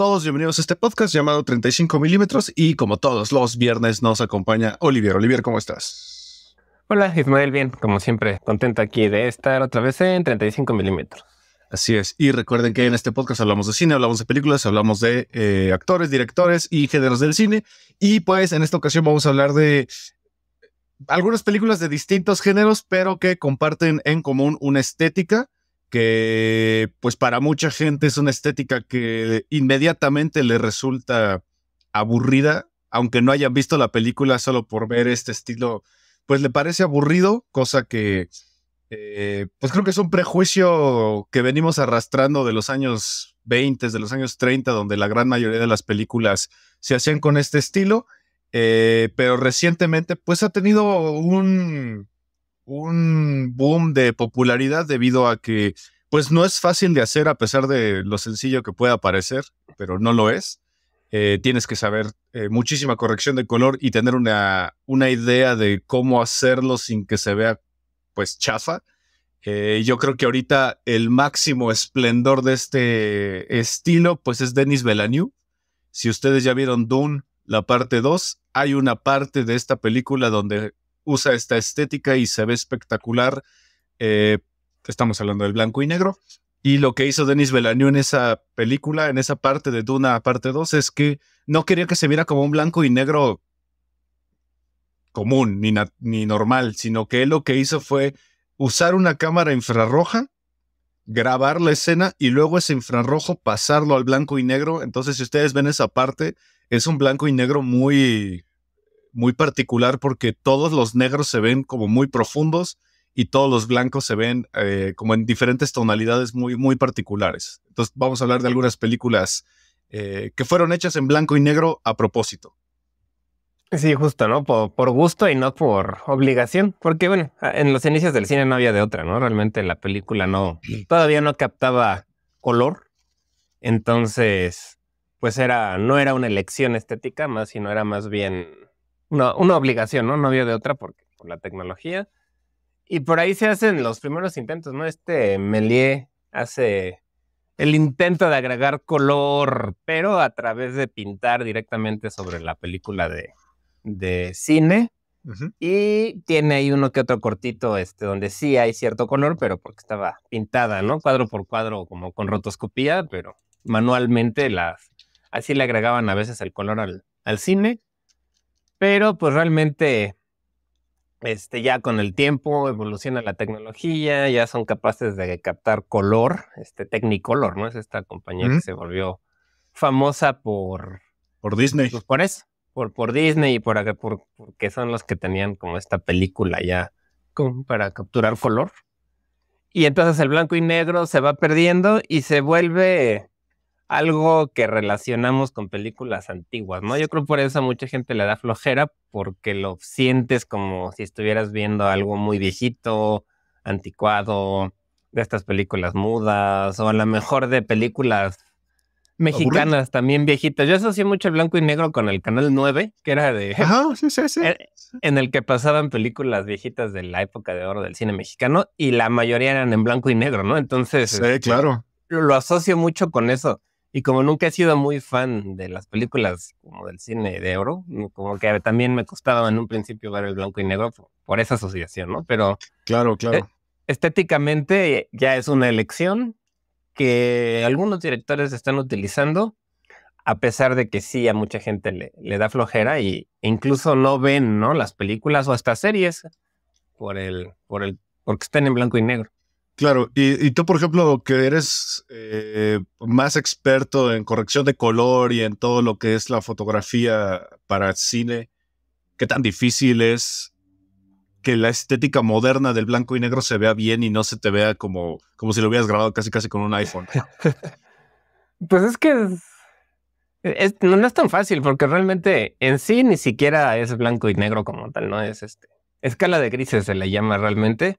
todos, bienvenidos a este podcast llamado 35 milímetros y como todos los viernes nos acompaña Olivier. Olivier, ¿cómo estás? Hola Ismael, bien, como siempre, contento aquí de estar otra vez en 35 milímetros. Así es, y recuerden que en este podcast hablamos de cine, hablamos de películas, hablamos de eh, actores, directores y géneros del cine y pues en esta ocasión vamos a hablar de algunas películas de distintos géneros pero que comparten en común una estética que pues para mucha gente es una estética que inmediatamente le resulta aburrida, aunque no hayan visto la película solo por ver este estilo, pues le parece aburrido, cosa que eh, pues creo que es un prejuicio que venimos arrastrando de los años 20, de los años 30, donde la gran mayoría de las películas se hacían con este estilo, eh, pero recientemente pues ha tenido un un boom de popularidad debido a que pues no es fácil de hacer a pesar de lo sencillo que pueda parecer, pero no lo es. Eh, tienes que saber eh, muchísima corrección de color y tener una, una, idea de cómo hacerlo sin que se vea pues chafa. Eh, yo creo que ahorita el máximo esplendor de este estilo pues es Denis Villeneuve. Si ustedes ya vieron Dune, la parte 2, hay una parte de esta película donde usa esta estética y se ve espectacular. Eh, estamos hablando del blanco y negro. Y lo que hizo Denis Villeneuve en esa película, en esa parte de Duna, parte 2, es que no quería que se viera como un blanco y negro común ni, ni normal, sino que él lo que hizo fue usar una cámara infrarroja, grabar la escena y luego ese infrarrojo pasarlo al blanco y negro. Entonces, si ustedes ven esa parte, es un blanco y negro muy muy particular porque todos los negros se ven como muy profundos y todos los blancos se ven eh, como en diferentes tonalidades muy, muy particulares. Entonces vamos a hablar de algunas películas eh, que fueron hechas en blanco y negro a propósito. Sí, justo, ¿no? Por, por, gusto y no por obligación, porque bueno, en los inicios del cine no había de otra, ¿no? Realmente la película no, todavía no captaba color, entonces, pues era, no era una elección estética más, sino era más bien una, obligación, ¿no? No había de otra porque, por la tecnología. Y por ahí se hacen los primeros intentos, ¿no? Este Melier hace el intento de agregar color, pero a través de pintar directamente sobre la película de, cine. Y tiene ahí uno que otro cortito, este, donde sí hay cierto color, pero porque estaba pintada, ¿no? Cuadro por cuadro, como con rotoscopía, pero manualmente las, así le agregaban a veces el color al, al cine. Pero pues realmente, este, ya con el tiempo evoluciona la tecnología, ya son capaces de captar color, este Technicolor, ¿no? Es esta compañía que se volvió famosa por... Por Disney. Pues, por eso, por, por Disney y por, por, porque son los que tenían como esta película ya para capturar color. Y entonces el blanco y negro se va perdiendo y se vuelve algo que relacionamos con películas antiguas, ¿no? Yo creo por eso a mucha gente le da flojera porque lo sientes como si estuvieras viendo algo muy viejito, anticuado, de estas películas mudas o a lo mejor de películas mexicanas también viejitas. Yo asocié mucho el blanco y negro con el canal 9, que era de Ajá, sí, sí, sí. en el que pasaban películas viejitas de la época de oro del cine mexicano y la mayoría eran en blanco y negro, ¿no? Entonces, este, claro. Lo asocio mucho con eso. Y como nunca he sido muy fan de las películas como del cine de oro, mm, como que también me costaba en un principio ver el blanco y negro por, esa asociación, ¿no? Pero. Claro, claro. E, estéticamente ya es una elección que algunos directores están utilizando, a pesar de que sí a mucha gente le, da flojera y, incluso no ven, ¿no? Las películas o hasta series por el, por el, porque estén en blanco y negro. Claro, y, tú, por ejemplo, que eres eh, más experto en corrección de color y en todo lo que es la fotografía para cine, ¿qué tan difícil es que la estética moderna del blanco y negro se vea bien y no se te vea como, como si lo hubieras grabado casi casi con un iPhone? pues es que no, es tan fácil, porque realmente en sí ni siquiera es blanco y negro como tal, ¿no? Es este. Escala de grises se le llama realmente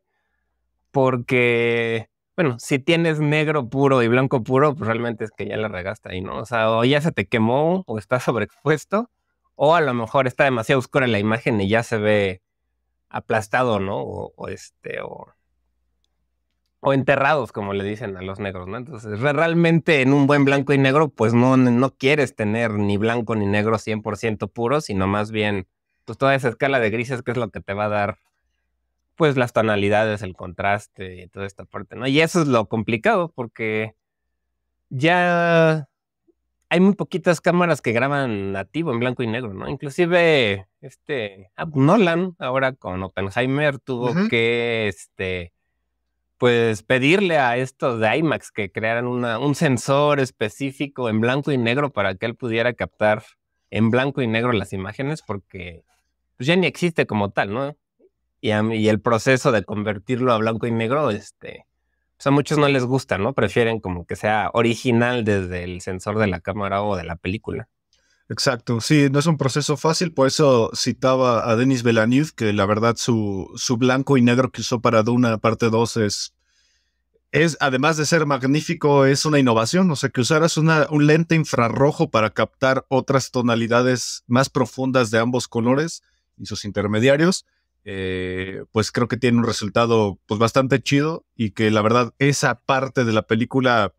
porque, bueno, si tienes negro puro y blanco puro, pues realmente es que ya la regaste ahí, ¿no? O sea, o ya se te quemó o está sobreexpuesto, o a lo mejor está demasiado oscura la imagen y ya se ve aplastado, ¿no? O, este, o, o, enterrados, como le dicen a los negros, ¿no? Entonces, realmente en un buen blanco y negro, pues no, no quieres tener ni blanco ni negro 100% puro, sino más bien, pues toda esa escala de grises que es lo que te va a dar pues las tonalidades, el contraste y toda esta parte, ¿no? Y eso es lo complicado porque ya hay muy poquitas cámaras que graban nativo en blanco y negro, ¿no? Inclusive este ah, Nolan ahora con Oppenheimer tuvo que este pues pedirle a estos de IMAX que crearan un sensor específico en blanco y negro para que él pudiera captar en blanco y negro las imágenes porque pues ya ni existe como tal, ¿no? y, el proceso de convertirlo a blanco y negro, este, a muchos no les gusta, ¿no? Prefieren como que sea original desde el sensor de la cámara o de la película. Exacto, sí, no es un proceso fácil, por eso citaba a Denis Villeneuve, que la verdad su, su blanco y negro que usó para Duna parte 2 es, es, además de ser magnífico, es una innovación, o sea, que usaras un lente infrarrojo para captar otras tonalidades más profundas de ambos colores y sus intermediarios, eh, pues creo que tiene un resultado pues bastante chido y que la verdad esa parte de la película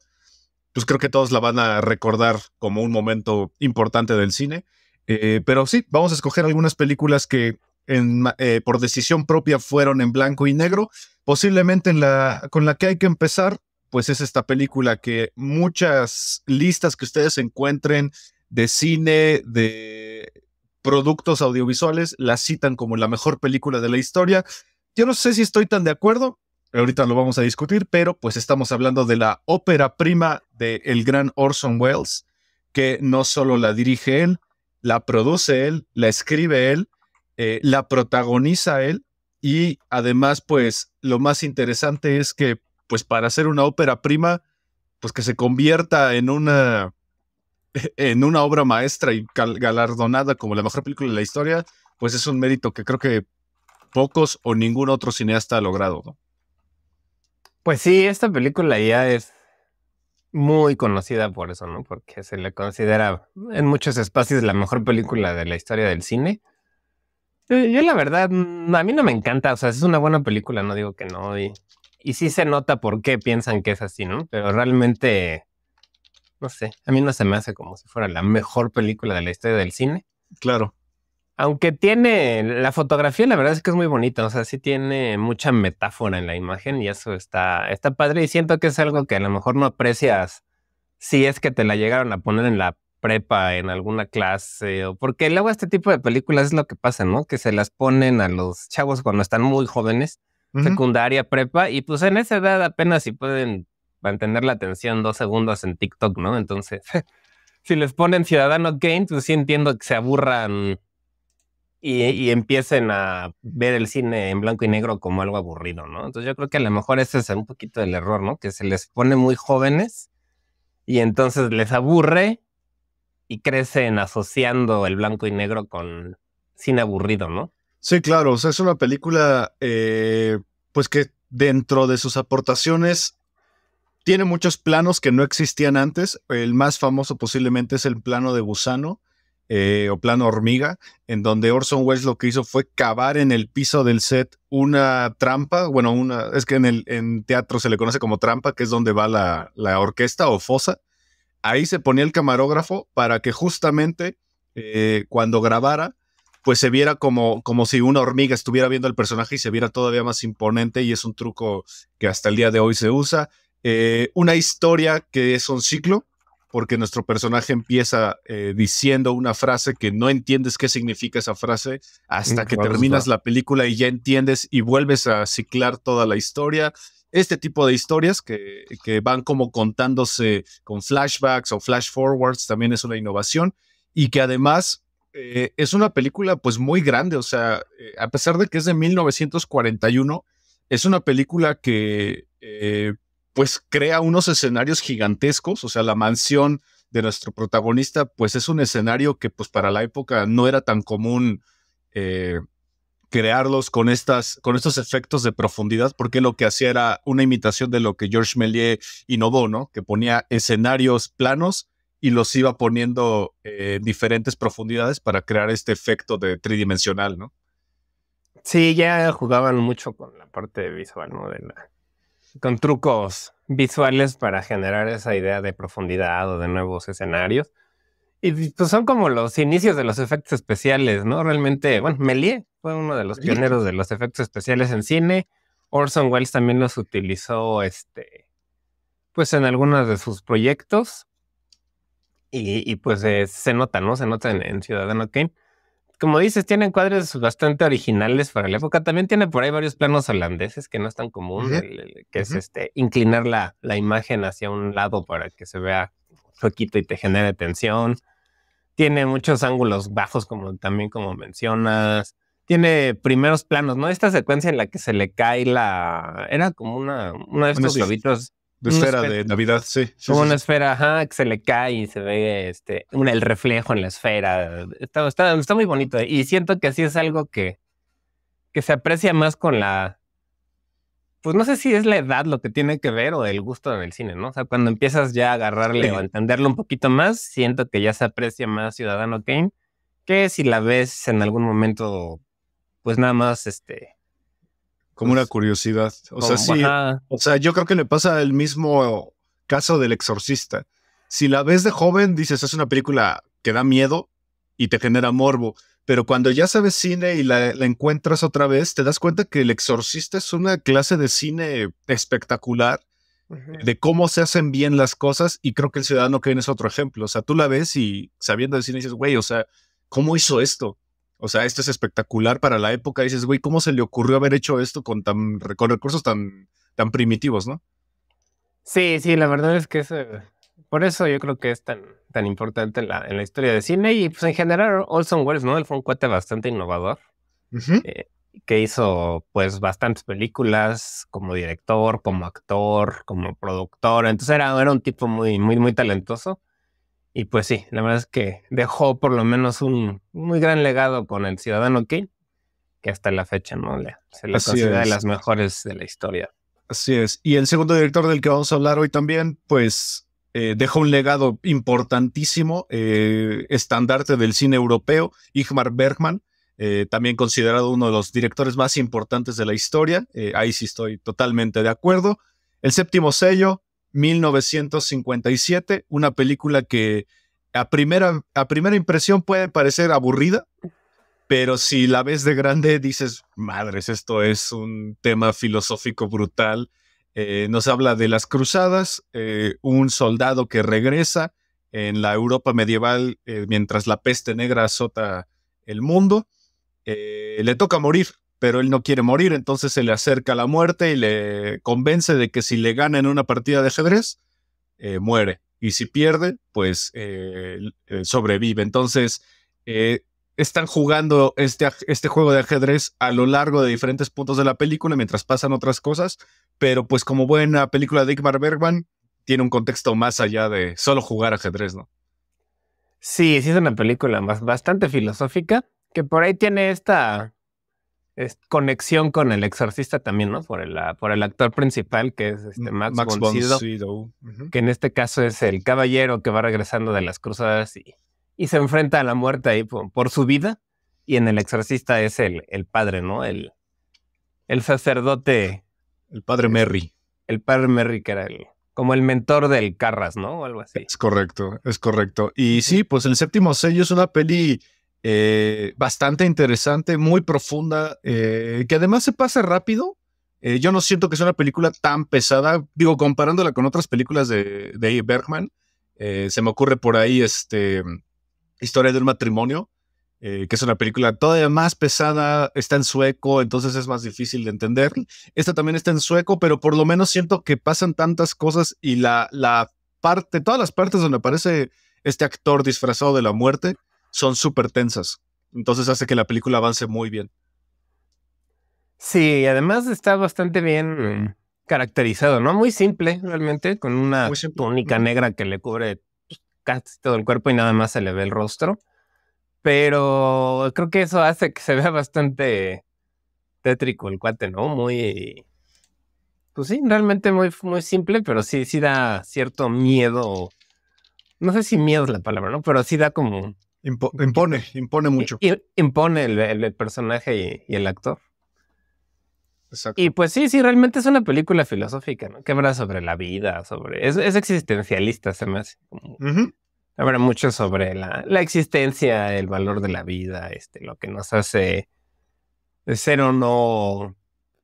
pues creo que todos la van a recordar como un momento importante del cine. Eh, pero sí, vamos a escoger algunas películas que eh, por decisión propia fueron en blanco y negro. Posiblemente en la, con la que hay que empezar, pues es esta película que muchas listas que ustedes encuentren de cine, de productos audiovisuales la citan como la mejor película de la historia. Yo no sé si estoy tan de acuerdo, ahorita lo vamos a discutir, pero pues estamos hablando de la ópera prima del el gran Orson Welles, que no solo la dirige él, la produce él, la escribe él, eh, la protagoniza él y además pues lo más interesante es que pues para hacer una ópera prima, pues que se convierta en una en una obra maestra y galardonada como la mejor película de la historia, pues es un mérito que creo que pocos o ningún otro cineasta ha logrado. Pues sí, esta película ya es muy conocida por eso, ¿no? Porque se le considera en muchos espacios la mejor película de la historia del cine. Yo, la verdad, mm, a mí no me encanta, o sea, es una buena película, no digo que no, y, y sí se nota por qué piensan que es así, ¿no? Pero realmente no sé, a mí no se me hace como si fuera la mejor película de la historia del cine. Claro. Aunque tiene la fotografía, la verdad es que es muy bonita, o sea, sí tiene mucha metáfora en la imagen y eso está, está padre y siento que es algo que a lo mejor no aprecias si es que te la llegaron a poner en la prepa, en alguna clase, o porque luego este tipo de películas es lo que pasa, ¿no? Que se las ponen a los chavos cuando están muy jóvenes, secundaria, prepa, y pues en esa edad apenas si pueden mantener la atención dos segundos en TikTok, ¿no? Entonces, si les ponen Ciudadano Kane, pues sí entiendo que se aburran y, empiecen a ver el cine en blanco y negro como algo aburrido, ¿no? Entonces yo creo que a lo mejor ese es un poquito el error, ¿no? Que se les pone muy jóvenes y entonces les aburre y crecen asociando el blanco y negro con cine aburrido, ¿no? Sí, claro, o sea, es una película eh, pues que dentro de sus aportaciones tiene muchos planos que no existían antes. El más famoso posiblemente es el plano de gusano eh, o plano hormiga, en donde Orson Welles lo que hizo fue cavar en el piso del set una trampa. Bueno, una es que en el teatro se le conoce como trampa, que es donde va la, orquesta o fosa. Ahí se ponía el camarógrafo para que justamente eh, cuando grabara, pues se viera como, como si una hormiga estuviera viendo el personaje y se viera todavía más imponente y es un truco que hasta el día de hoy se usa. Eh, una historia que es un ciclo, porque nuestro personaje empieza eh, diciendo una frase que no entiendes qué significa esa frase hasta mm, que terminas la película y ya entiendes y vuelves a ciclar toda la historia. Este tipo de historias que, van como contándose con flashbacks o flash forwards también es una innovación y que además eh, es una película pues muy grande, o sea, a pesar de que es de 1941, es una película que pues crea unos escenarios gigantescos, o sea, la mansión de nuestro protagonista, pues es un escenario que pues para la época no era tan común eh, crearlos con, estas, con estos efectos de profundidad, porque lo que hacía era una imitación de lo que Georges Méliès innovó, ¿no? Que ponía escenarios planos y los iba poniendo eh, en diferentes profundidades para crear este efecto de tridimensional, ¿no? Sí, ya jugaban mucho con la parte visual, ¿no? con trucos visuales para generar esa idea de profundidad o de nuevos escenarios. Y pues son como los inicios de los efectos especiales, ¿no? Realmente, bueno, Melie fue uno de los pioneros de los efectos especiales en cine. Orson Welles también los utilizó, este, pues en algunos de sus proyectos. Y, pues eh, se nota, ¿no? Se nota en, en Ciudadano Kane como dices, tienen cuadros bastante originales para la época. También tiene por ahí varios planos holandeses que no es tan común, que es este, inclinar la, la, imagen hacia un lado para que se vea poquito y te genere tensión. Tiene muchos ángulos bajos, como también como mencionas. Tiene primeros planos, ¿no? Esta secuencia en la que se le cae la... Era como una, uno de estos bueno, globitos de esfera, de Navidad, sí. como una esfera, ajá, que se le cae y se ve este, un, el reflejo en la esfera. Está, está, muy bonito. Y siento que así es algo que, que se aprecia más con la. Pues no sé si es la edad lo que tiene que ver o el gusto del cine, ¿no? O sea, cuando empiezas ya a agarrarle o entenderlo un poquito más, siento que ya se aprecia más Ciudadano Kane que si la ves en algún momento, pues nada más este como una pues, curiosidad. O sea, sí. O sea, yo creo que le pasa el mismo caso del exorcista. Si la ves de joven, dices, es una película que da miedo y te genera morbo. Pero cuando ya sabes cine y la, encuentras otra vez, te das cuenta que El Exorcista es una clase de cine espectacular, de cómo se hacen bien las cosas. Y creo que El Ciudadano viene es otro ejemplo. O sea, tú la ves y sabiendo de cine dices, güey, o sea, ¿cómo hizo esto? O sea, esto es espectacular para la época. Dices, güey, ¿cómo se le ocurrió haber hecho esto con, tan, con recursos tan, tan primitivos, no? Sí, sí, la verdad es que eh, por eso yo creo que es tan, tan importante en la, en la historia de cine y pues en general Olson Welles, ¿no? Él fue un cuate bastante innovador, eh, que hizo pues bastantes películas como director, como actor, como productor, entonces era, era un tipo muy, muy, muy talentoso y pues sí, la verdad es que dejó por lo menos un muy gran legado con el Ciudadano Kane, que hasta la fecha no le, se le considera de las mejores de la historia. Así es. Y el segundo director del que vamos a hablar hoy también, pues eh, dejó un legado importantísimo, eh, estandarte del cine europeo, Igmar Bergman, eh, también considerado uno de los directores más importantes de la historia. ahí sí estoy totalmente de acuerdo. El séptimo sello, 1957, una película que a primera, a primera impresión puede parecer aburrida, pero si la ves de grande dices, madres, esto es un tema filosófico brutal. Eh, nos habla de las cruzadas, eh, un soldado que regresa en la Europa medieval eh, mientras la peste negra azota el mundo. le toca morir pero él no quiere morir, entonces se le acerca a la muerte y le convence de que si le gana en una partida de ajedrez, eh, muere. Y si pierde, pues eh, eh, sobrevive. Entonces, están jugando este, este juego de ajedrez a lo largo de diferentes puntos de la película mientras pasan otras cosas, pero pues como buena película de Igmar Bergman, tiene un contexto más allá de solo jugar ajedrez, ¿no? Sí, sí es una película más bastante filosófica, que por ahí tiene esta es conexión con el exorcista también, ¿no? Por el, ah, por el actor principal, que es este mm, Max, Max que en este caso es el caballero que va regresando de las cruzadas y, y se enfrenta a la muerte ahí por, su vida. Y en el exorcista es el, el padre, ¿no? El, el sacerdote. El padre Merry. El, padre Merry, que era el, como el mentor del Carras, ¿no? O algo así. Es correcto, es correcto. Y sí, pues el séptimo sello es una peli eh, bastante interesante, muy profunda, eh, que además se pasa rápido. Eh, yo no siento que sea una película tan pesada, digo, comparándola con otras películas de, de Bergman. se me ocurre por ahí este, Historia del matrimonio, que es una película todavía más pesada, está en sueco, entonces es más difícil de entender. Esta también está en sueco, pero por lo menos siento que pasan tantas cosas y la, la parte, todas las partes donde aparece este actor disfrazado de la muerte, son súper tensas. Entonces hace que la película avance muy bien. Sí, además está bastante bien caracterizado, ¿no? Muy simple, realmente, con una túnica negra que le cubre pues, casi todo el cuerpo y nada más se le ve el rostro. Pero creo que eso hace que se vea bastante tétrico el cuate, ¿no? Muy. Pues sí, realmente muy, muy simple, pero sí, sí da cierto miedo. No sé si miedo es la palabra, ¿no? Pero sí da como impone, pues, impone mucho. impone el, personaje y, el actor. Exacto. Y pues sí, sí, realmente es una película filosófica, ¿no? Que habla sobre la vida, sobre... Es, es existencialista, se me hace. mucho sobre la, existencia, el valor de la vida, este, lo que nos hace ser o no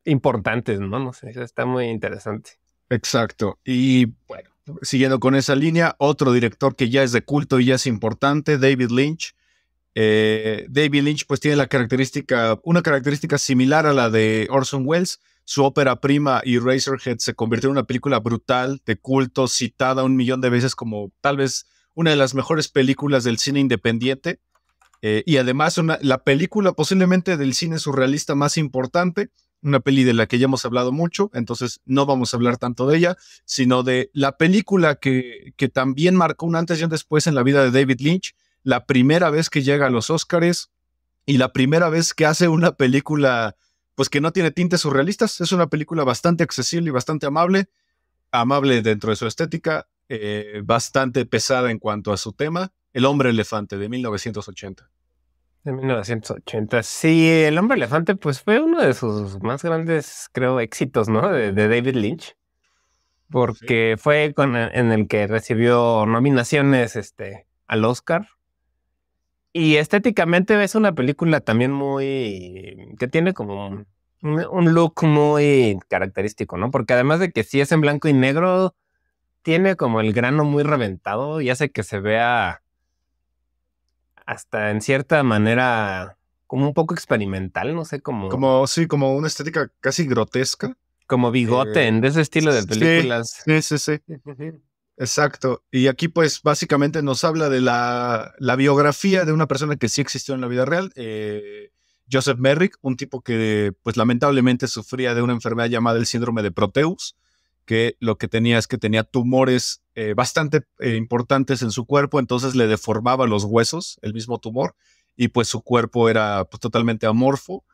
importantes, ¿no? No sé, está muy interesante. Exacto. Y bueno, siguiendo con esa línea, otro director que ya es de culto y ya es importante, David Lynch. Eh, David Lynch pues tiene la característica, una característica similar a la de Orson Welles. Su ópera prima y se convirtió en una película brutal, de culto, citada un millón de veces como tal vez una de las mejores películas del cine independiente. Eh, y además una, la película posiblemente del cine surrealista más importante una peli de la que ya hemos hablado mucho, entonces no vamos a hablar tanto de ella, sino de la película que, que también marcó un antes y un después en la vida de David Lynch, la primera vez que llega a los Oscars y la primera vez que hace una película, pues que no tiene tintes surrealistas, es una película bastante accesible y bastante amable, amable dentro de su estética, eh, bastante pesada en cuanto a su tema, El hombre elefante de 1980. De 1980. Sí, El hombre elefante pues fue uno de sus más grandes, creo, éxitos, ¿no? De, David Lynch. Porque fue en el que recibió nominaciones este, al Oscar. Y estéticamente es una película también muy... que tiene como un, look muy característico, ¿no? Porque además de que sí es en blanco y negro, tiene como el grano muy reventado y hace que se vea hasta en cierta manera como un poco experimental, no sé, cómo. Como, sí, como una estética casi grotesca. Como bigote, eh, en ese estilo de películas. Sí, sí, sí. Exacto. Y aquí pues básicamente nos habla de la, la, biografía de una persona que sí existió en la vida real, eh, Joseph Merrick, un tipo que pues lamentablemente sufría de una enfermedad llamada el síndrome de Proteus, que lo que tenía es que tenía tumores eh, bastante eh, importantes en su cuerpo, entonces le deformaba los huesos, el mismo tumor, y pues su cuerpo era pues, totalmente amorfo.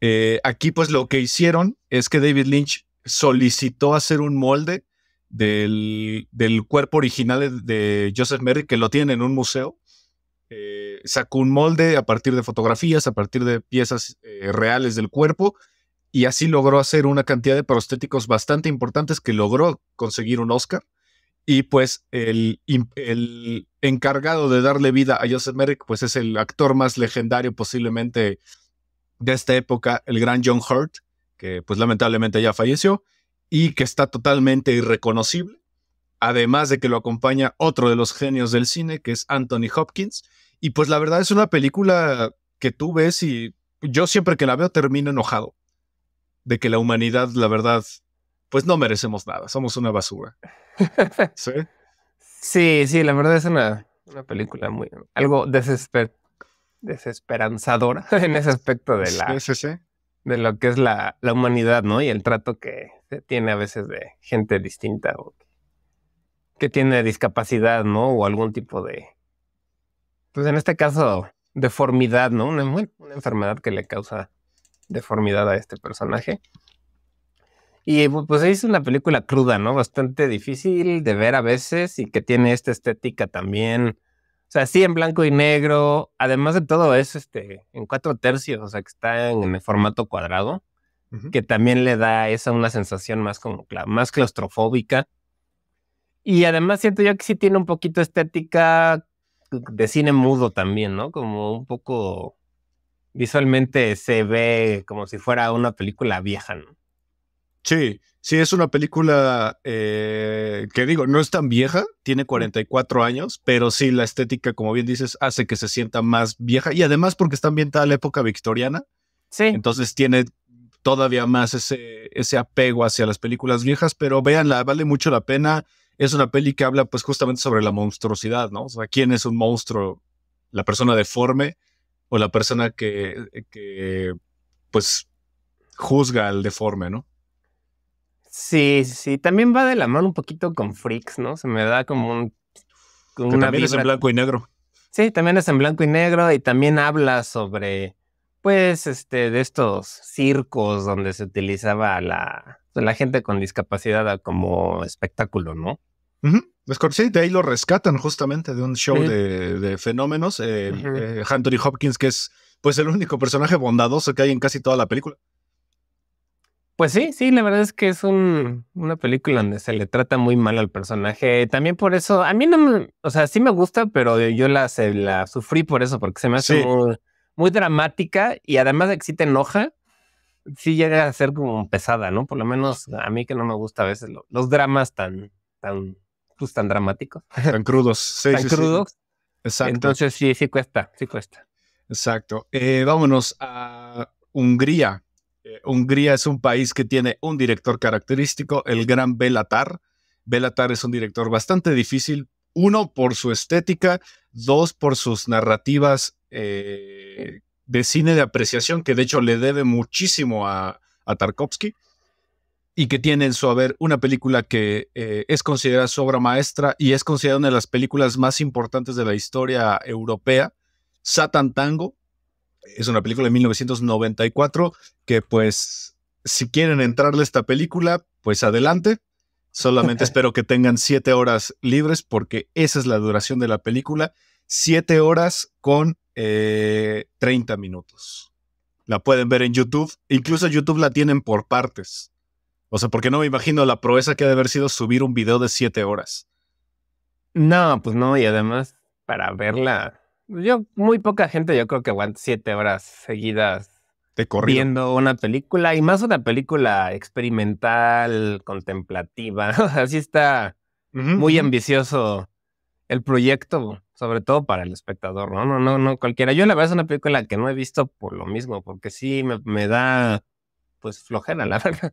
Eh, aquí pues lo que hicieron es que David Lynch solicitó hacer un molde del, cuerpo original de Joseph Merrick, que lo tiene en un museo. sacó un molde a partir de fotografías, a partir de piezas reales del cuerpo, y así logró hacer una cantidad de prostéticos bastante importantes que logró conseguir un Oscar. Y pues el, el encargado de darle vida a Joseph Merrick, pues es el actor más legendario posiblemente de esta época, el gran John Hurt, que pues lamentablemente ya falleció y que está totalmente irreconocible. Además de que lo acompaña otro de los genios del cine, que es Anthony Hopkins. Y pues la verdad es una película que tú ves y yo siempre que la veo termino enojado de que la humanidad, la verdad, pues no merecemos nada, somos una basura. ¿Sí? Sí, la verdad es una, película muy algo desesperanzadora en ese aspecto de la de lo que es la, la, humanidad, ¿no? Y el trato que se tiene a veces de gente distinta o que, tiene discapacidad, ¿no? O algún tipo de pues en este caso deformidad, ¿no? una enfermedad que le causa deformidad a este personaje. Y pues es una película cruda, ¿no? Bastante difícil de ver a veces y que tiene esta estética también. O sea, sí en blanco y negro. Además de todo es este, en cuatro tercios, o sea, que está en, el formato cuadrado, que también le da esa una sensación más, como, más claustrofóbica. Y además siento yo que sí tiene un poquito estética de cine mudo también, ¿no? Como un poco visualmente se ve como si fuera una película vieja, ¿no? Sí, sí, es una película eh, que digo, no es tan vieja, tiene 44 años, pero sí la estética, como bien dices, hace que se sienta más vieja y además porque está ambientada a la época victoriana. Sí. Entonces tiene todavía más ese, ese apego hacia las películas viejas, pero véanla, vale mucho la pena. Es una peli que habla pues justamente sobre la monstruosidad, ¿no? O sea, ¿quién es un monstruo? La persona deforme o la persona que, eh, que pues juzga al deforme, ¿no? Sí, sí, también va de la mano un poquito con freaks, ¿no? Se me da como un... también es en blanco y negro. Sí, también es en blanco y negro y también habla sobre, pues, este, de estos circos donde se utilizaba la, pues, la gente con discapacidad como espectáculo, ¿no? Scorsese, de ahí lo rescatan justamente de un show de, fenómenos. Hunter eh, eh, y Hopkins, que es pues el único personaje bondadoso que hay en casi toda la película. Pues sí, sí, la verdad es que es una película donde se le trata muy mal al personaje. También por eso, a mí no, o sea, sí me gusta, pero yo la, la sufrí por eso, porque se me hace muy, dramática y además de que sí te enoja, sí llega a ser como pesada, ¿no? Por lo menos a mí que no me gusta a veces los dramas tan, tan pues, tan dramáticos. Tan crudos. crudos. Exacto. Entonces sí, sí cuesta, sí cuesta. Exacto. Eh, vámonos a Hungría. Eh, Hungría es un país que tiene un director característico, el gran Belatar. Belatar es un director bastante difícil, uno por su estética, dos por sus narrativas eh, de cine de apreciación, que de hecho le debe muchísimo a, a Tarkovsky y que tiene en su haber una película que eh, es considerada su obra maestra y es considerada una de las películas más importantes de la historia europea, Satan Tango. Es una película de 1994 que pues si quieren entrarle a esta película, pues adelante. Solamente espero que tengan siete horas libres porque esa es la duración de la película. Siete horas con 30 eh, minutos. La pueden ver en YouTube. Incluso YouTube la tienen por partes. O sea, porque no me imagino la proeza que ha de haber sido subir un video de siete horas. No, pues no, y además para verla, yo muy poca gente yo creo que aguanta siete horas seguidas de viendo una película y más una película experimental, contemplativa. Así está muy ambicioso el proyecto, sobre todo para el espectador, ¿no? No, no, no, cualquiera. Yo la verdad es una película que no he visto por lo mismo, porque sí me, me da pues flojera, la verdad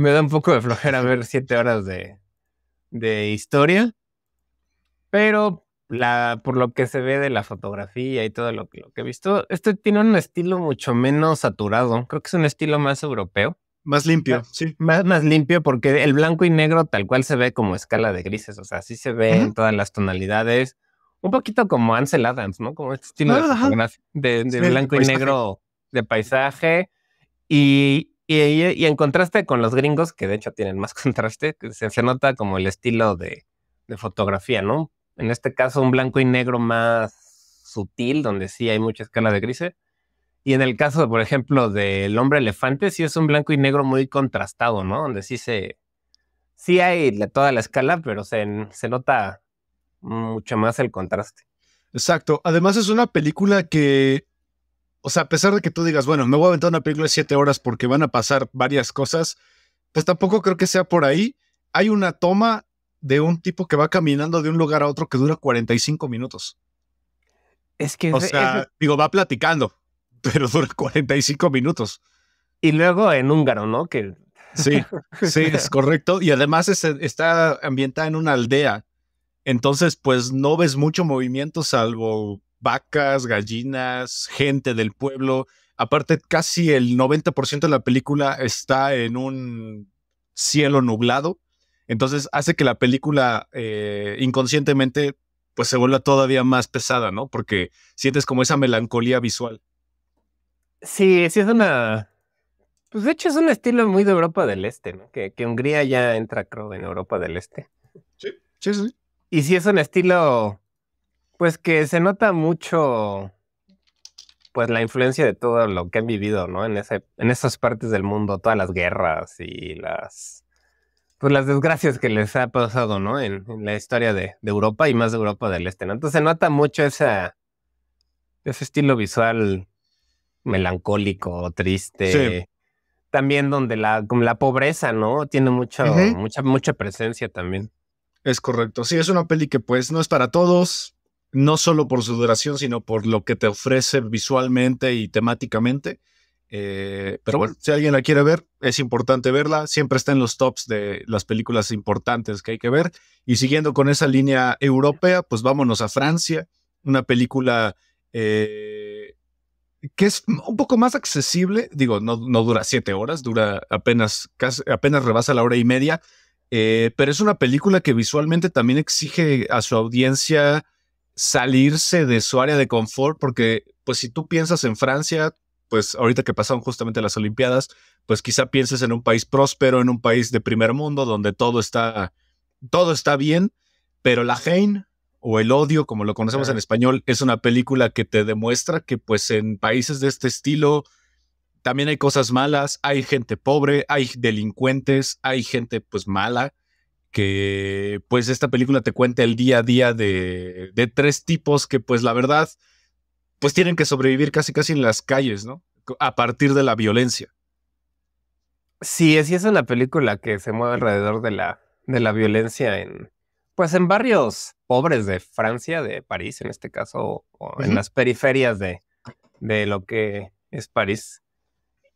me da un poco de flojera ver siete horas de, historia, pero la, por lo que se ve de la fotografía y todo lo, que he visto, este tiene un estilo mucho menos saturado, creo que es un estilo más europeo. Más limpio, sí. Más, más limpio porque el blanco y negro tal cual se ve como escala de grises, o sea, así se ve en todas las tonalidades. Un poquito como Ansel Adams, ¿no? Como este estilo de, ah, blanco y negro de paisaje. Y, y, en contraste con los gringos, que de hecho tienen más contraste, se, nota como el estilo de, fotografía, ¿no? En este caso, un blanco y negro más sutil, donde sí hay mucha escala de grises. Y en el caso, por ejemplo, del hombre elefante, sí es un blanco y negro muy contrastado, ¿no? Donde sí se. Sí hay toda la escala, pero se, se, nota mucho más el contraste. Exacto. Además, es una película que o sea, a pesar de que tú digas, bueno, me voy a aventar una película de siete horas porque van a pasar varias cosas, pues tampoco creo que sea por ahí. Hay una toma de un tipo que va caminando de un lugar a otro que dura 45 minutos. Es que... O sea, digo, va platicando, pero dura 45 minutos. Y luego en húngaro, ¿no? Que... Sí, sí, es correcto. Y además está ambientada en una aldea. Entonces, pues no ves mucho movimiento salvo vacas, gallinas, gente del pueblo. Aparte, casi el 90% de la película está en un cielo nublado. Entonces hace que la película eh, inconscientemente pues se vuelva todavía más pesada, ¿no? Porque sientes como esa melancolía visual. Sí, sí es una... Pues de hecho es un estilo muy de Europa del Este, ¿no? Que, Hungría ya entra, creo, en Europa del Este. Sí, sí, sí. Y sí es un estilo pues que se nota mucho pues la influencia de todo lo que han vivido, ¿no? En ese, en esas partes del mundo, todas las guerras y las pues las desgracias que les ha pasado, ¿no? En, la historia de, Europa y más de Europa del Este. Entonces se nota mucho esa, ese estilo visual melancólico, triste. También donde la, la pobreza, ¿no? Tiene mucha, mucha presencia también. Es correcto. Sí, es una peli que pues no es para todos, no solo por su duración, sino por lo que te ofrece visualmente y temáticamente. Eh, pero bueno, si alguien la quiere ver, es importante verla. Siempre está en los tops de las películas importantes que hay que ver. Y siguiendo con esa línea europea, pues vámonos a Francia, una película eh, que es un poco más accesible. Digo, no, no dura siete horas, dura apenas, apenas rebasa la hora y media. Eh, pero es una película que visualmente también exige a su audiencia salirse de su área de confort, porque pues si tú piensas en Francia, pues ahorita que pasaron justamente las Olimpiadas, pues quizá pienses en un país próspero, en un país de primer mundo, donde todo está, todo está bien, pero la haine o El Odio, como lo conocemos en español, es una película que te demuestra que pues en países de este estilo también hay cosas malas, hay gente pobre, hay delincuentes, hay gente pues mala que pues esta película te cuenta el día a día de, tres tipos que pues la verdad pues tienen que sobrevivir casi casi en las calles, ¿no? A partir de la violencia. Sí, sí es una película que se mueve alrededor de la, de la violencia en, pues en barrios pobres de Francia, de París en este caso, o en las periferias de, de lo que es París.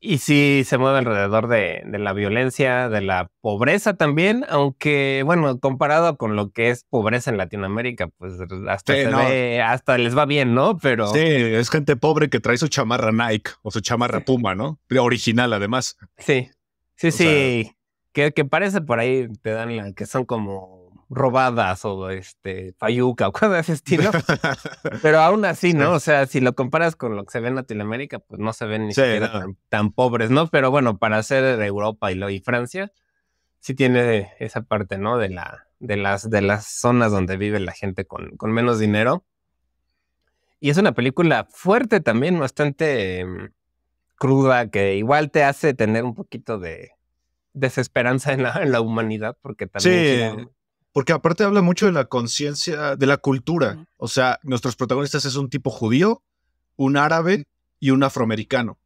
Y sí, se mueve alrededor de, de, la violencia, de la pobreza también, aunque, bueno, comparado con lo que es pobreza en Latinoamérica, pues hasta les va bien, ¿no? Pero. Sí, es gente pobre que trae su chamarra Nike o su chamarra Puma, ¿no? Original, además. Sí, sí, sí. Que, que parece por ahí, te dan que son como robadas o este payuca o cosas de ese estilo. Pero aún así, ¿no? O sea, si lo comparas con lo que se ve en Latinoamérica, pues no se ven ni tan, pobres, ¿no? Pero bueno, para ser Europa y, y Francia, sí tiene esa parte, ¿no? De la, de las, de las zonas donde vive la gente con, con menos dinero. Y es una película fuerte también, bastante mm, cruda, que igual te hace tener un poquito de desesperanza en la, humanidad, porque también porque aparte habla mucho de la conciencia, de la cultura. O sea, nuestros protagonistas es un tipo judío, un árabe y un afroamericano.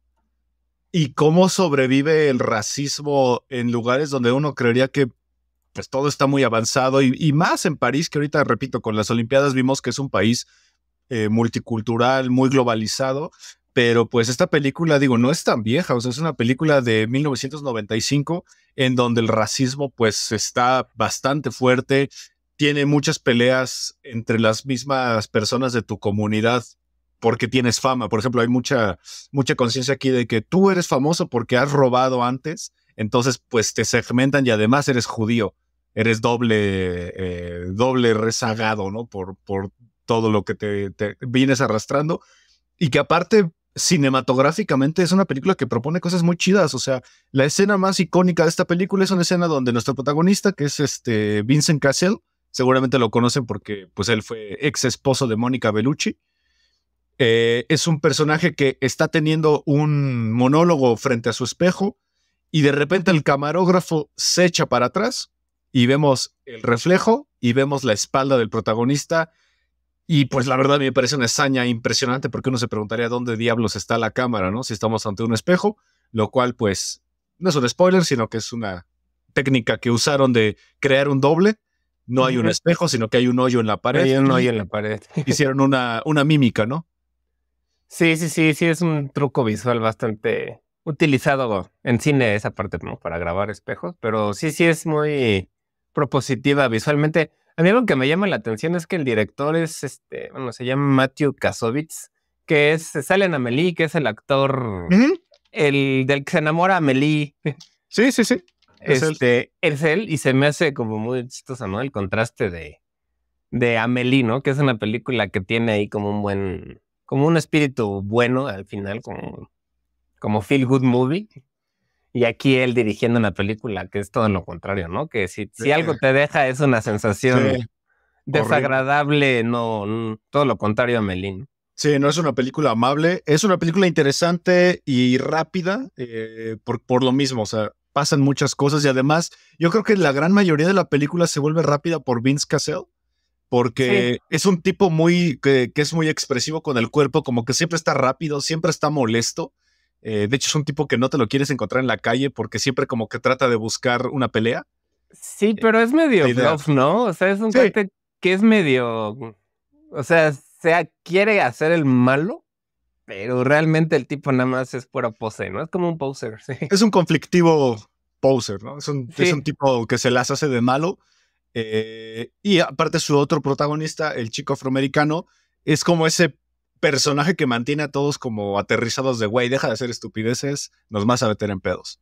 Y cómo sobrevive el racismo en lugares donde uno creería que pues todo está muy avanzado y, más en París, que ahorita, repito, con las Olimpiadas vimos que es un país eh, multicultural, muy globalizado, pero pues esta película, digo, no es tan vieja, o sea, es una película de 1995 en donde el racismo pues está bastante fuerte, tiene muchas peleas entre las mismas personas de tu comunidad porque tienes fama. Por ejemplo, hay mucha, mucha conciencia aquí de que tú eres famoso porque has robado antes, entonces pues te segmentan y además eres judío, eres doble, eh, doble rezagado, ¿no? Por, por todo lo que te, te vienes arrastrando. Y que aparte cinematográficamente es una película que propone cosas muy chidas. O sea, la escena más icónica de esta película es una escena donde nuestro protagonista, que es este Vincent Cassell, seguramente lo conocen porque pues él fue ex esposo de Mónica Bellucci. Eh, es un personaje que está teniendo un monólogo frente a su espejo y de repente el camarógrafo se echa para atrás y vemos el reflejo y vemos la espalda del protagonista y pues la verdad me parece una hazaña impresionante porque uno se preguntaría dónde diablos está la cámara, ¿no? Si estamos ante un espejo, lo cual pues no es un spoiler, sino que es una técnica que usaron de crear un doble. No hay un espejo, sino que hay un hoyo en la pared. Hay un hoyo en la pared. Hicieron una, una mímica, ¿no? Sí, sí, sí, sí, es un truco visual bastante utilizado en cine esa parte ¿no? para grabar espejos, pero sí, sí es muy propositiva visualmente. A mí lo que me llama la atención es que el director es, este, bueno, se llama Matthew Kasovitz, que es, eh, sale en Amelie, que es el actor, el del que se enamora Amelie. Sí, sí, sí. Es este, él. es él, y se me hace como muy chistoso, ¿no? El contraste de, de Amelie, ¿no? Que es una película que tiene ahí como un buen, como un espíritu bueno al final, como, como feel good movie. Y aquí él dirigiendo una película, que es todo lo contrario, ¿no? Que si, algo te deja es una sensación desagradable, no, todo lo contrario a Melín. Sí, no es una película amable, es una película interesante y rápida eh, por, lo mismo, o sea, pasan muchas cosas y además yo creo que la gran mayoría de la película se vuelve rápida por Vince Cassell porque es un tipo muy que, es muy expresivo con el cuerpo, como que siempre está rápido, siempre está molesto eh, de hecho, es un tipo que no te lo quieres encontrar en la calle porque siempre como que trata de buscar una pelea. Sí, eh, pero es medio ¿no? O sea, es un tipo que es medio. O sea, sea, quiere hacer el malo, pero realmente el tipo nada más es pura pose, ¿no? Es como un poser, sí. Es un conflictivo poser, ¿no? Es un, tipo que se las hace de malo. Eh, y aparte, su otro protagonista, el chico afroamericano, es como ese personaje que mantiene a todos como aterrizados de, güey, deja de hacer estupideces, nos vas a meter en pedos.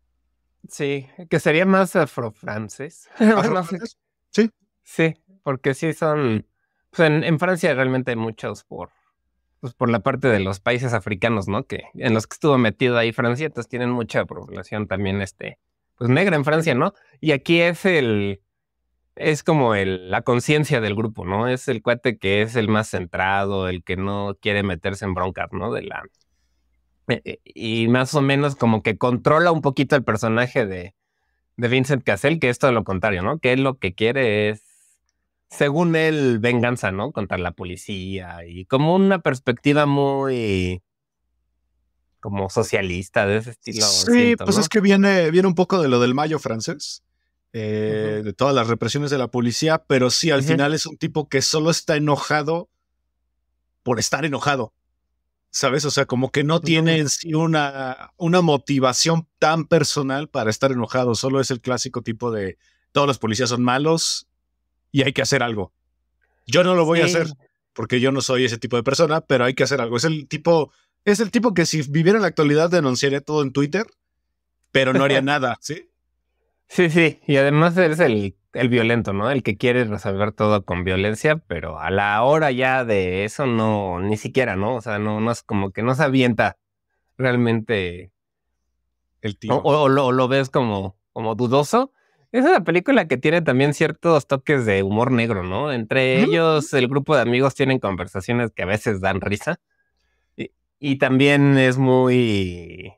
Sí, que sería más afrofrances. sí. Sí, porque sí son... Pues, en, Francia realmente hay muchos por, pues por la parte de los países africanos, ¿no? Que en los que estuvo metido ahí Francia, entonces tienen mucha población también, este, pues negra en Francia, ¿no? Y aquí es el, es como el, la conciencia del grupo, ¿no? Es el cuate que es el más centrado, el que no quiere meterse en broncas, ¿no? De la, eh, eh, y más o menos como que controla un poquito el personaje de, de Vincent Cassell, que es todo lo contrario, ¿no? Que él lo que quiere es, según él, venganza, ¿no? Contra la policía y como una perspectiva muy como socialista de ese estilo. Sí, pues es que viene, viene un poco de lo del mayo francés. Eh, de todas las represiones de la policía, pero sí, al final es un tipo que solo está enojado por estar enojado. ¿Sabes? O sea, como que no tiene en sí una, una motivación tan personal para estar enojado. Solo es el clásico tipo de todos los policías son malos y hay que hacer algo. Yo no lo voy a hacer porque yo no soy ese tipo de persona, pero hay que hacer algo. Es el tipo, es el tipo que si viviera en la actualidad denunciaría todo en Twitter, pero no haría nada, ¿sí? Sí, sí, y además eres el, el violento, ¿no? El que quiere resolver todo con violencia, pero a la hora ya de eso no, ni siquiera, ¿no? O sea, no, no es como que no se avienta realmente el tío. O, lo, ves como, como dudoso. Es una película que tiene también ciertos toques de humor negro, ¿no? Entre ellos, el grupo de amigos tienen conversaciones que a veces dan risa. y también es muy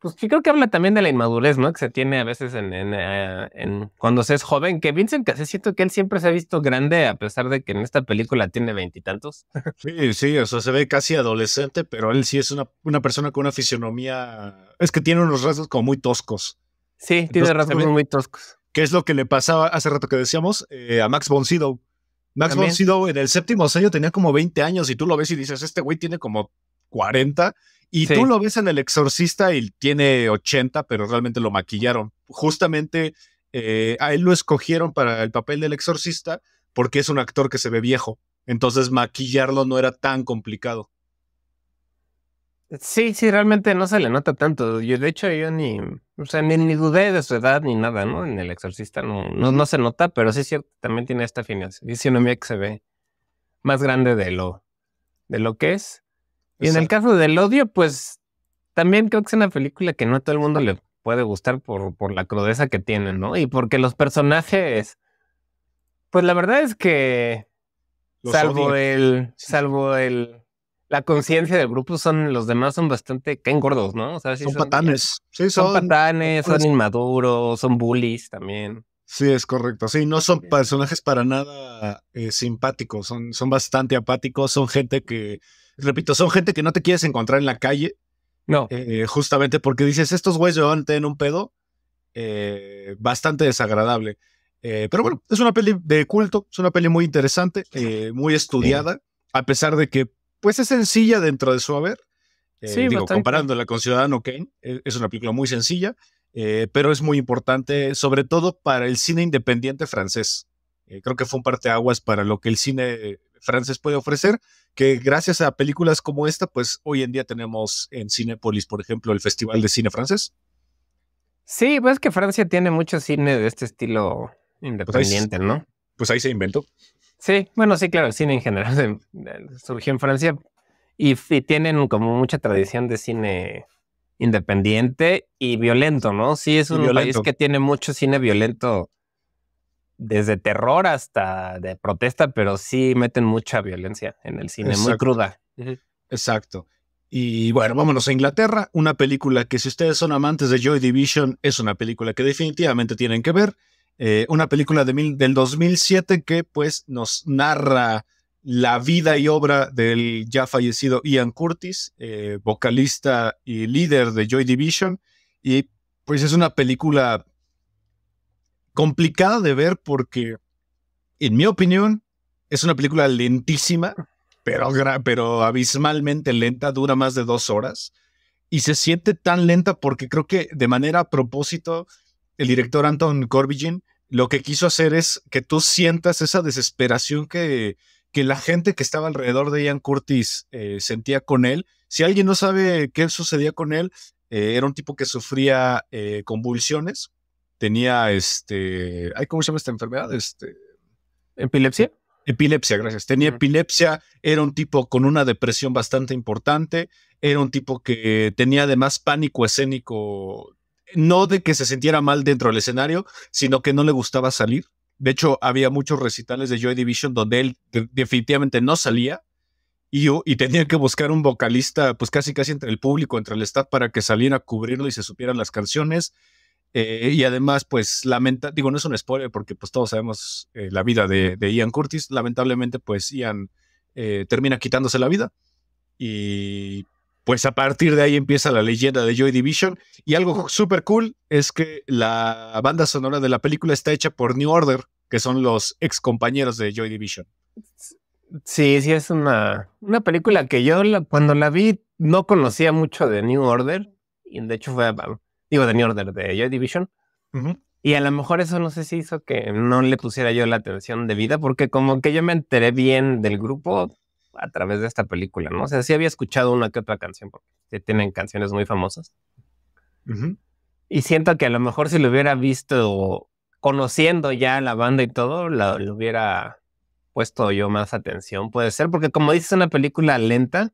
pues yo creo que habla también de la inmadurez, ¿no? Que se tiene a veces en, en, eh, cuando se es joven, que Vincent se siento que él siempre se ha visto grande, a pesar de que en esta película tiene veintitantos. Sí, sí, o sea, se ve casi adolescente, pero él sí es una, una persona con una fisionomía, es que tiene unos rasgos como muy toscos. Sí, tiene rasgos muy toscos. ¿Qué es lo que le pasaba hace rato que decíamos eh, a Max von Max von en el séptimo sello tenía como 20 años y tú lo ves y dices, este güey tiene como 40 y tú lo ves en El Exorcista y tiene 80, pero realmente lo maquillaron. Justamente eh, a él lo escogieron para el papel del Exorcista porque es un actor que se ve viejo. Entonces maquillarlo no era tan complicado. Sí, sí, realmente no se le nota tanto. Yo, de hecho, yo ni, sea, ni, dudé de su edad ni nada, ¿no? En el exorcista no, no, se nota, pero sí es cierto, también tiene esta afinidad. mía que se ve más grande de lo, de lo que es. Y en el caso del odio, pues también creo que es una película que no a todo el mundo le puede gustar por, por la crudeza que tiene, ¿no? Y porque los personajes, pues la verdad es que salvo el, salvo el, la conciencia del grupo son, los demás son bastante, caen gordos, ¿no? son, patanes. Sí, son, patanes, son inmaduros, son bullies también. Sí, es correcto. Sí, no son personajes para nada eh, simpáticos, son, son bastante apáticos, son gente que repito, son gente que no te quieres encontrar en la calle. No. Eh, justamente porque dices, estos güeyes llevan un pedo eh, bastante desagradable. Eh, pero bueno, es una peli de culto, es una peli muy interesante, muy estudiada, a pesar de que pues es sencilla dentro de su haber. Sí, digo, comparándola con Ciudadano Kane, es una película muy sencilla, pero es muy importante, sobre todo para el cine independiente francés. creo que fue un parteaguas para lo que el cine francés puede ofrecer, que gracias a películas como esta, pues hoy en día tenemos en Cinépolis, por ejemplo, el Festival de Cine Francés. Sí, pues que Francia tiene mucho cine de este estilo pues independiente, ¿no? Pues ahí se inventó. Sí, bueno, sí, claro, el cine en general surgió en Francia y, tienen como mucha tradición de cine independiente y violento, ¿no? Sí, es un país que tiene mucho cine violento desde terror hasta de protesta, pero sí meten mucha violencia en el cine, muy cruda. Exacto. Y bueno, vámonos a Inglaterra, una película que si ustedes son amantes de Joy Division, es una película que definitivamente tienen que ver. Eh, una película de del 2007 que pues nos narra la vida y obra del ya fallecido Ian Curtis, eh, vocalista y líder de Joy Division. Y pues es una película complicada de ver porque, en mi opinión, es una película lentísima, pero, abismalmente lenta, dura más de dos horas. Y se siente tan lenta porque creo que de manera a propósito, el director Anton Corbijn lo que quiso hacer es que tú sientas esa desesperación que, la gente que estaba alrededor de Ian Curtis eh, sentía con él. Si alguien no sabe qué sucedía con él, eh, era un tipo que sufría eh, convulsiones tenía este, ay, ¿cómo se llama esta enfermedad? Este, ¿Epilepsia? Epilepsia, gracias. Tenía epilepsia, era un tipo con una depresión bastante importante, era un tipo que tenía además pánico escénico, no de que se sintiera mal dentro del escenario, sino que no le gustaba salir. De hecho, había muchos recitales de Joy Division donde él definitivamente no salía y, oh, y tenía que buscar un vocalista, pues casi casi entre el público, entre el staff, para que saliera a cubrirlo y se supieran las canciones. Eh, y además, pues, lamenta, digo, no es un spoiler porque pues todos sabemos eh, la vida de, Ian Curtis. Lamentablemente, pues Ian eh, termina quitándose la vida. Y pues a partir de ahí empieza la leyenda de Joy Division. Y algo súper cool es que la banda sonora de la película está hecha por New Order, que son los ex compañeros de Joy Division. Sí, sí, es una, una película que yo cuando la vi no conocía mucho de New Order. Y de hecho fue digo, de New Order, de Joy Division. Y a lo mejor eso no sé si hizo que no le pusiera yo la atención debida, porque como que yo me enteré bien del grupo a través de esta película, ¿no? O sea, sí había escuchado una que otra canción, porque tienen canciones muy famosas. Y siento que a lo mejor si lo hubiera visto conociendo ya la banda y todo, lo, lo hubiera puesto yo más atención, puede ser, porque como dices, es una película lenta,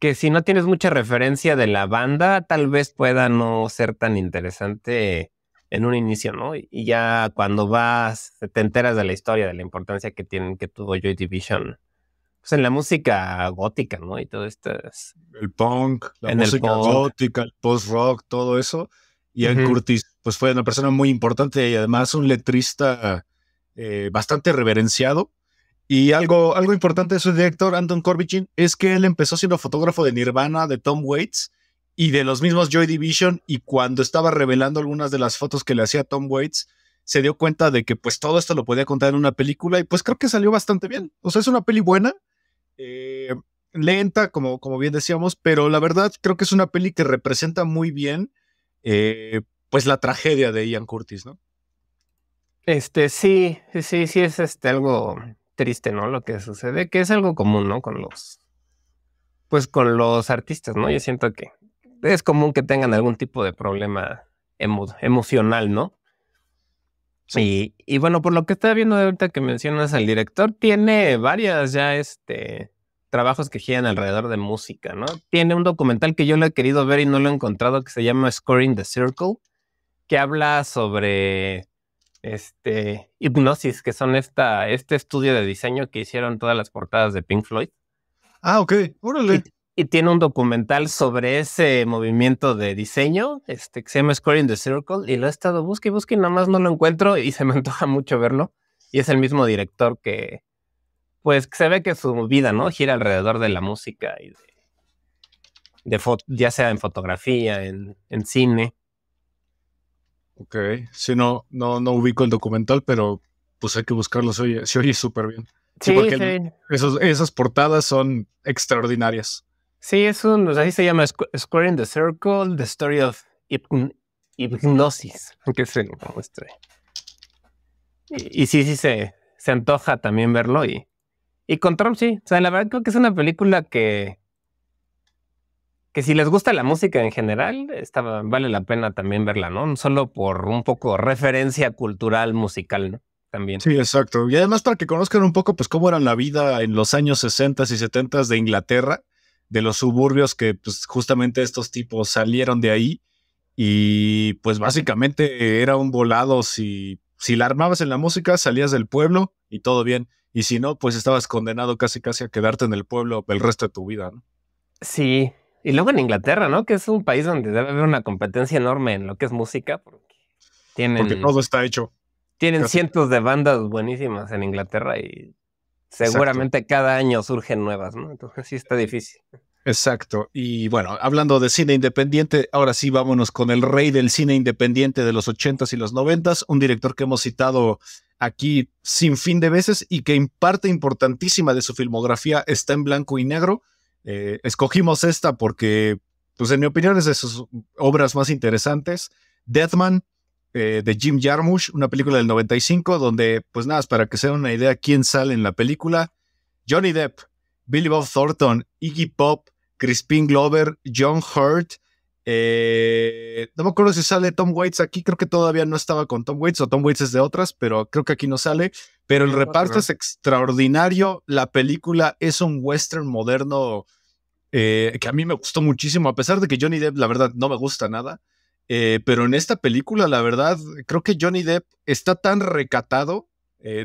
que si no tienes mucha referencia de la banda, tal vez pueda no ser tan interesante en un inicio, ¿no? Y ya cuando vas, te enteras de la historia, de la importancia que tienen, que tuvo Joy Division. Pues en la música gótica, ¿no? Y todo esto El punk, la música gótica, el post-rock, todo eso. Y uh Curtis, pues fue una persona muy importante y además un letrista eh, bastante reverenciado. Y algo, algo importante de su director, Anton Corbijn, es que él empezó siendo fotógrafo de Nirvana, de Tom Waits y de los mismos Joy Division. Y cuando estaba revelando algunas de las fotos que le hacía Tom Waits, se dio cuenta de que pues todo esto lo podía contar en una película y pues creo que salió bastante bien. O sea, es una peli buena, eh, lenta, como, como bien decíamos, pero la verdad creo que es una peli que representa muy bien eh, pues la tragedia de Ian Curtis, ¿no? Este, sí, sí, sí, es este, algo triste, ¿no? Lo que sucede, que es algo común, ¿no? Con los, pues con los artistas, ¿no? Yo siento que es común que tengan algún tipo de problema emocional, ¿no? Y, y, bueno, por lo que estaba viendo ahorita que mencionas al director, tiene varias ya este trabajos que giran alrededor de música, ¿no? Tiene un documental que yo lo he querido ver y no lo he encontrado que se llama Scoring the Circle, que habla sobre este, Hipnosis, que son esta, este estudio de diseño que hicieron todas las portadas de Pink Floyd. Ah, ok, Y, tiene un documental sobre ese movimiento de diseño, este, que se llama Square in the Circle, y lo he estado busque y busque y nada más no lo encuentro y se me antoja mucho verlo. Y es el mismo director que, pues, se ve que su vida, ¿no? Gira alrededor de la música y de, de ya sea en fotografía, en cine. Ok, si no, no, ubico el documental, pero pues hay que buscarlo, se oye súper bien. Sí, sí esas portadas son extraordinarias. Sí, es un, así se llama Squaring the Circle, The Story of Hipnosis. Hypnosis, aunque se muestre. Y, sí, sí, se, se antoja también verlo. Y, y con Trump, sí. O sea, la verdad creo que es una película que, que si les gusta la música en general, vale la pena también verla, ¿no? Solo por un poco referencia cultural musical, ¿no? También. Sí, exacto. Y además para que conozcan un poco, pues, cómo era la vida en los años 60 y 70 de Inglaterra, de los suburbios que, pues, justamente estos tipos salieron de ahí. Y, pues, básicamente era un volado. Si, si la armabas en la música, salías del pueblo y todo bien. Y si no, pues, estabas condenado casi casi a quedarte en el pueblo el resto de tu vida, ¿no? Sí, y luego en Inglaterra, ¿no? Que es un país donde debe haber una competencia enorme en lo que es música, porque tienen... todo está hecho. Tienen cientos de bandas buenísimas en Inglaterra y seguramente cada año surgen nuevas, ¿no? Entonces sí está difícil. Exacto. Y bueno, hablando de cine independiente, ahora sí vámonos con el rey del cine independiente de los ochentas y los noventas, un director que hemos citado aquí sin fin de veces y que en parte importantísima de su filmografía está en blanco y negro, eh, escogimos esta porque, pues en mi opinión, es de sus obras más interesantes. Deathman, eh, de Jim Jarmusch, una película del 95, donde, pues nada, para que se den una idea quién sale en la película, Johnny Depp, Billy Bob Thornton, Iggy Pop, Crispin Glover, John Hurt, eh, no me acuerdo si sale Tom Waits aquí, creo que todavía no estaba con Tom Waits o Tom Waits es de otras, pero creo que aquí no sale. Pero el reparto es extraordinario, la película es un western moderno eh, que a mí me gustó muchísimo, a pesar de que Johnny Depp la verdad no me gusta nada, eh, pero en esta película la verdad creo que Johnny Depp está tan recatado,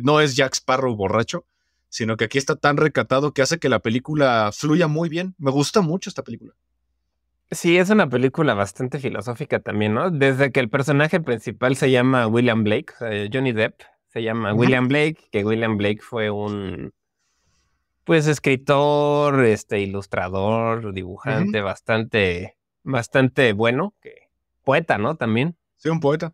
no es Jack Sparrow borracho, sino que aquí está tan recatado que hace que la película fluya muy bien. Me gusta mucho esta película. Sí, es una película bastante filosófica también, ¿no? Desde que el personaje principal se llama William Blake, Johnny Depp se llama William Blake, que William Blake fue un pues escritor, este ilustrador, dibujante bastante bastante bueno, que poeta, ¿no? También. Sí, un poeta.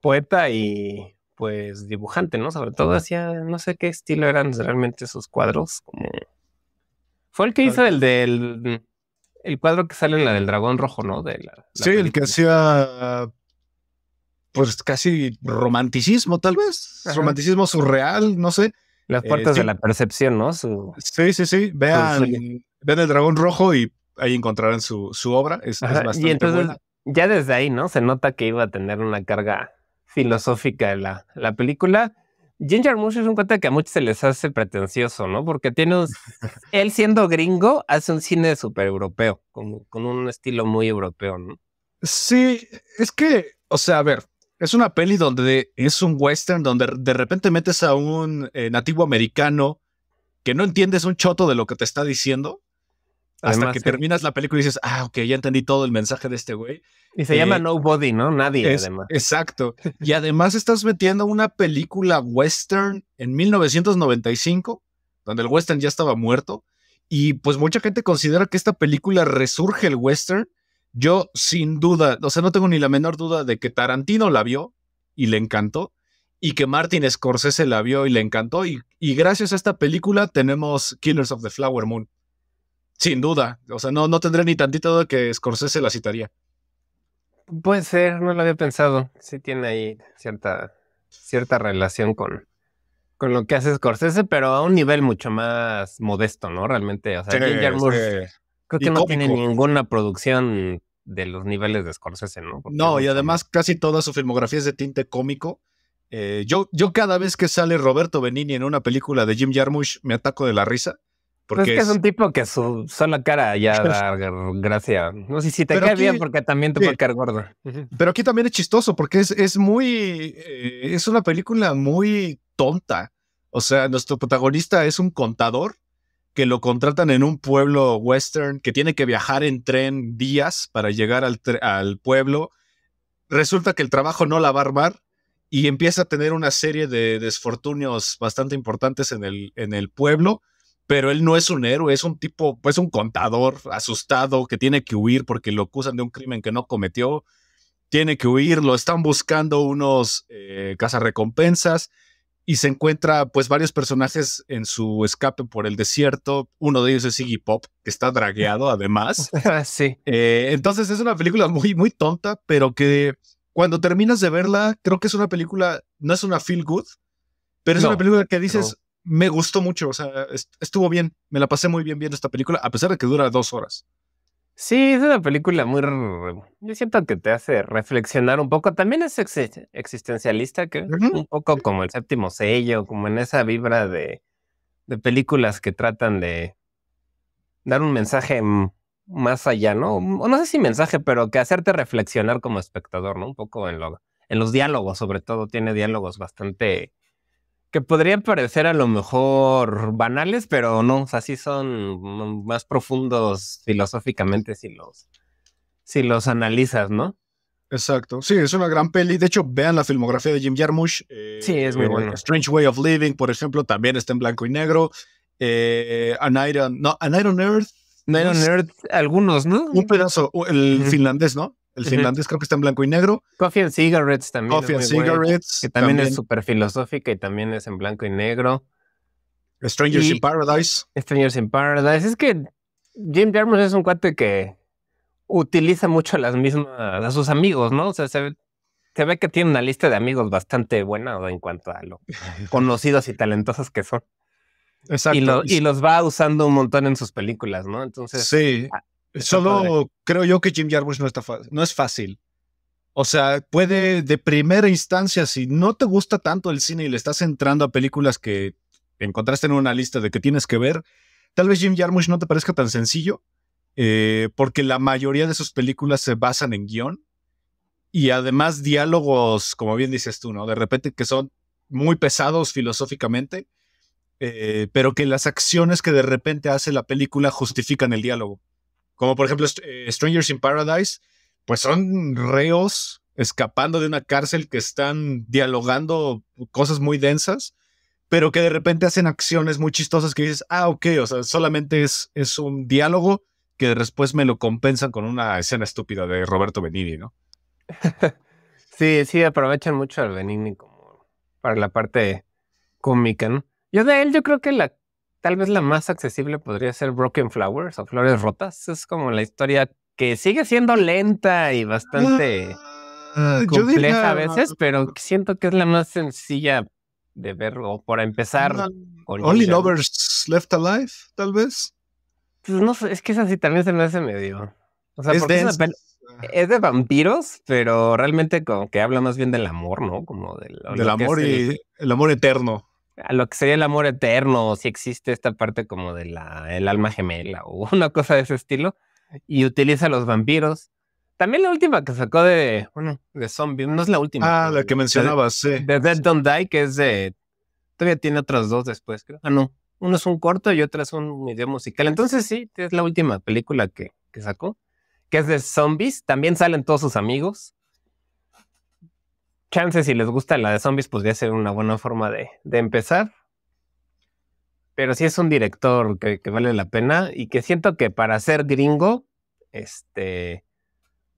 Poeta y pues dibujante, ¿no? Sobre todo hacía no sé qué estilo eran realmente sus cuadros, como fue el que hizo el del el cuadro que sale en la del dragón rojo, ¿no? sí, el que hacía pues casi romanticismo, tal vez. Romanticismo surreal, no sé. Las eh, puertas de la percepción, ¿no? sí, sí, sí. Vean, el dragón rojo y ahí encontrarán su, su obra. Es, y entonces, Ya desde ahí, ¿no? Se nota que iba a tener una carga filosófica la, la película Ginger Mush es un cuento que a muchos se les hace pretencioso, ¿no? Porque tiene un, él siendo gringo hace un cine súper europeo, con, con un estilo muy europeo, ¿no? Sí, es que, o sea, a ver, es una peli donde es un western donde de repente metes a un eh, nativo americano que no entiendes un choto de lo que te está diciendo hasta que terminas la película y dices, ah, ok, ya entendí todo el mensaje de este güey. Y se llama eh, Nobody, ¿no? Nadie, además. Exacto. Y además estás metiendo una película western en 1995, donde el western ya estaba muerto. Y pues mucha gente considera que esta película resurge el western. Yo sin duda, o sea, no tengo ni la menor duda de que Tarantino la vio y le encantó y que Martin Scorsese la vio y le encantó. y, gracias a esta película tenemos Killers of the Flower Moon. Sin duda. O sea, no, no tendría ni tantito de que Scorsese la citaría. Puede ser, no lo había pensado. Sí tiene ahí cierta, cierta relación con, con lo que hace Scorsese, pero a un nivel mucho más modesto, ¿no? Realmente, o sea, Jim creo que no tiene ninguna producción de los niveles de Scorsese, ¿no? no, y además casi toda su filmografía es de tinte cómico. Eh, yo, yo cada vez que sale Roberto Benini en una película de Jim Jarmusch me ataco de la risa. Pues es que es un tipo que su sola cara ya da gracia. No sé si te cae bien porque también te puede caer gordo. Pero aquí también es chistoso porque es, muy... Eh, es una película muy tonta. O sea, nuestro protagonista es un contador que lo contratan en un pueblo western que tiene que viajar en tren días para llegar al, pueblo. Resulta que el trabajo no la va a armar y empieza a tener una serie de desfortunios bastante importantes en el, en el pueblo pero él no es un héroe, es un tipo, pues un contador asustado que tiene que huir porque lo acusan de un crimen que no cometió, tiene que huir, lo están buscando unos eh, cazarrecompensas y se encuentra pues varios personajes en su escape por el desierto, uno de ellos es Iggy Pop, que está dragueado además. sí. Eh, entonces es una película muy, muy tonta, pero que cuando terminas de verla, creo que es una película, no es una feel good, pero es una película que dices me gustó mucho, o sea, estuvo bien, me la pasé muy bien viendo esta película, a pesar de que dura dos horas. Sí, es una película muy... Yo siento que te hace reflexionar un poco. También es existencialista, que un poco como el séptimo sello, como en esa vibra de, películas que tratan de dar un mensaje más allá, ¿no? O no sé si mensaje, pero que hacerte reflexionar como espectador, ¿no? Un poco en, en los diálogos, sobre todo, tiene diálogos bastante que podrían parecer a lo mejor banales, pero no, o sea, son más profundos filosóficamente si los, si los analizas, ¿no? Exacto. Sí, es una gran peli. De hecho, vean la filmografía de Jim Jarmusch. sí, es eh, muy eh, bueno Strange Way of Living, por ejemplo, también está en blanco y negro. Eh, An Iron, no, An Iron Earth. An Iron Earth, algunos, ¿no? Un pedazo, el finlandés, ¿no? El finlandés creo que está en blanco y negro. Coffee and Cigarettes también. Coffee and Cigarettes. que también, es súper filosófica y también es en blanco y negro. Strangers in Paradise. Strangers in Paradise. Es que Jim Jermans es un cuate que utiliza mucho a las mismas, a sus amigos, ¿no? O sea, se ve, que tiene una lista de amigos bastante buena en cuanto a lo conocidos y talentosos que son. Exacto. Y, y, los va usando un montón en sus películas, ¿no? Entonces, sí. Solo creo yo que Jim Jarmusch no, no es fácil. O sea, puede de primera instancia, si no te gusta tanto el cine y le estás entrando a películas que encontraste en una lista de que tienes que ver, tal vez Jim Jarmusch no te parezca tan sencillo, eh, porque la mayoría de sus películas se basan en guión y además diálogos, como bien dices tú, ¿no? De repente que son muy pesados filosóficamente, eh, pero que las acciones que de repente hace la película justifican el diálogo. Como por ejemplo eh, Strangers in Paradise, pues son reos escapando de una cárcel que están dialogando cosas muy densas, pero que de repente hacen acciones muy chistosas que dices, ah, ok, o sea, solamente es, es un diálogo que después me lo compensan con una escena estúpida de Roberto Benigni, ¿no? sí, sí, aprovechan mucho al Benigni como para la parte cómica, ¿no? Yo de él, yo creo que la tal vez la más accesible podría ser Broken Flowers o Flores Rotas. Es como la historia que sigue siendo lenta y bastante ah, compleja a veces, pero siento que es la más sencilla de ver o para empezar. Only Lovers Left Alive, tal vez. Pues no sé, es que esa sí también se me hace medio. es, de vampiros, pero realmente como que habla más bien del amor, ¿no? Como del, amor y el amor eterno a lo que sería el amor eterno, o si existe esta parte como de la el alma gemela o una cosa de ese estilo, y utiliza los vampiros. También la última que sacó de, bueno, de zombie, no es la última. Ah, la que mencionabas, sí. De Dead Don't Die, que es de, todavía tiene otras dos después, creo. Ah, no, uno es un corto y otro es un video musical. Entonces sí, es la última película que, que sacó, que es de zombies. También salen todos sus amigos chance si les gusta la de zombies podría pues, ser una buena forma de, empezar. Pero sí es un director que, vale la pena y que siento que para ser gringo, este,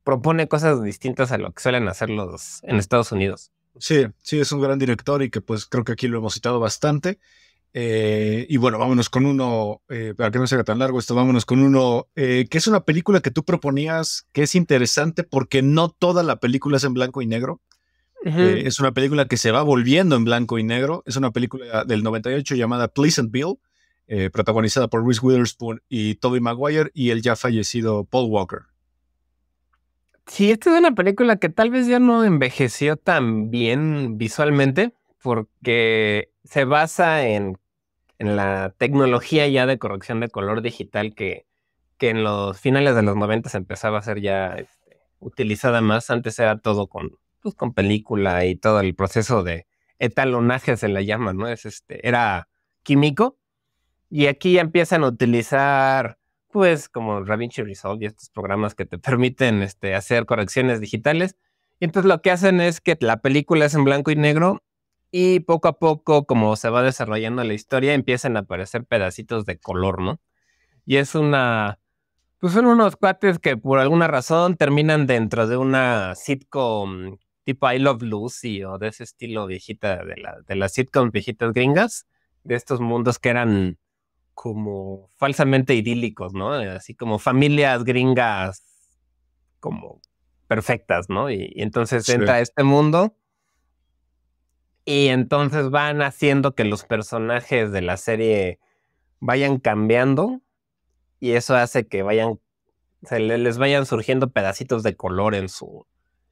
propone cosas distintas a lo que suelen hacer los en Estados Unidos. Sí, sí, es un gran director y que pues creo que aquí lo hemos citado bastante. Eh, y bueno, vámonos con uno, eh, para que no sea tan largo esto, vámonos con uno, eh, que es una película que tú proponías, que es interesante porque no toda la película es en blanco y negro. Eh, es una película que se va volviendo en blanco y negro. Es una película del 98 llamada Pleasantville, Bill*, eh, protagonizada por Reese Witherspoon y Tobey Maguire y el ya fallecido Paul Walker. Sí, esta es una película que tal vez ya no envejeció tan bien visualmente porque se basa en, en la tecnología ya de corrección de color digital que, que en los finales de los 90 empezaba a ser ya este, utilizada más. Antes era todo con pues con película y todo el proceso de etalonajes se la llama, ¿no? Es este, era químico. Y aquí ya empiezan a utilizar, pues, como DaVinci Resolve y estos programas que te permiten este, hacer correcciones digitales. Y entonces lo que hacen es que la película es en blanco y negro y poco a poco, como se va desarrollando la historia, empiezan a aparecer pedacitos de color, ¿no? Y es una... Pues son unos cuates que por alguna razón terminan dentro de una sitcom tipo I Love Lucy o de ese estilo viejita, de, la, de las sitcoms viejitas gringas, de estos mundos que eran como falsamente idílicos, ¿no? Eh, así como familias gringas como perfectas, ¿no? Y, entonces entra este mundo y entonces van haciendo que los personajes de la serie vayan cambiando y eso hace que vayan, se les vayan surgiendo pedacitos de color en su,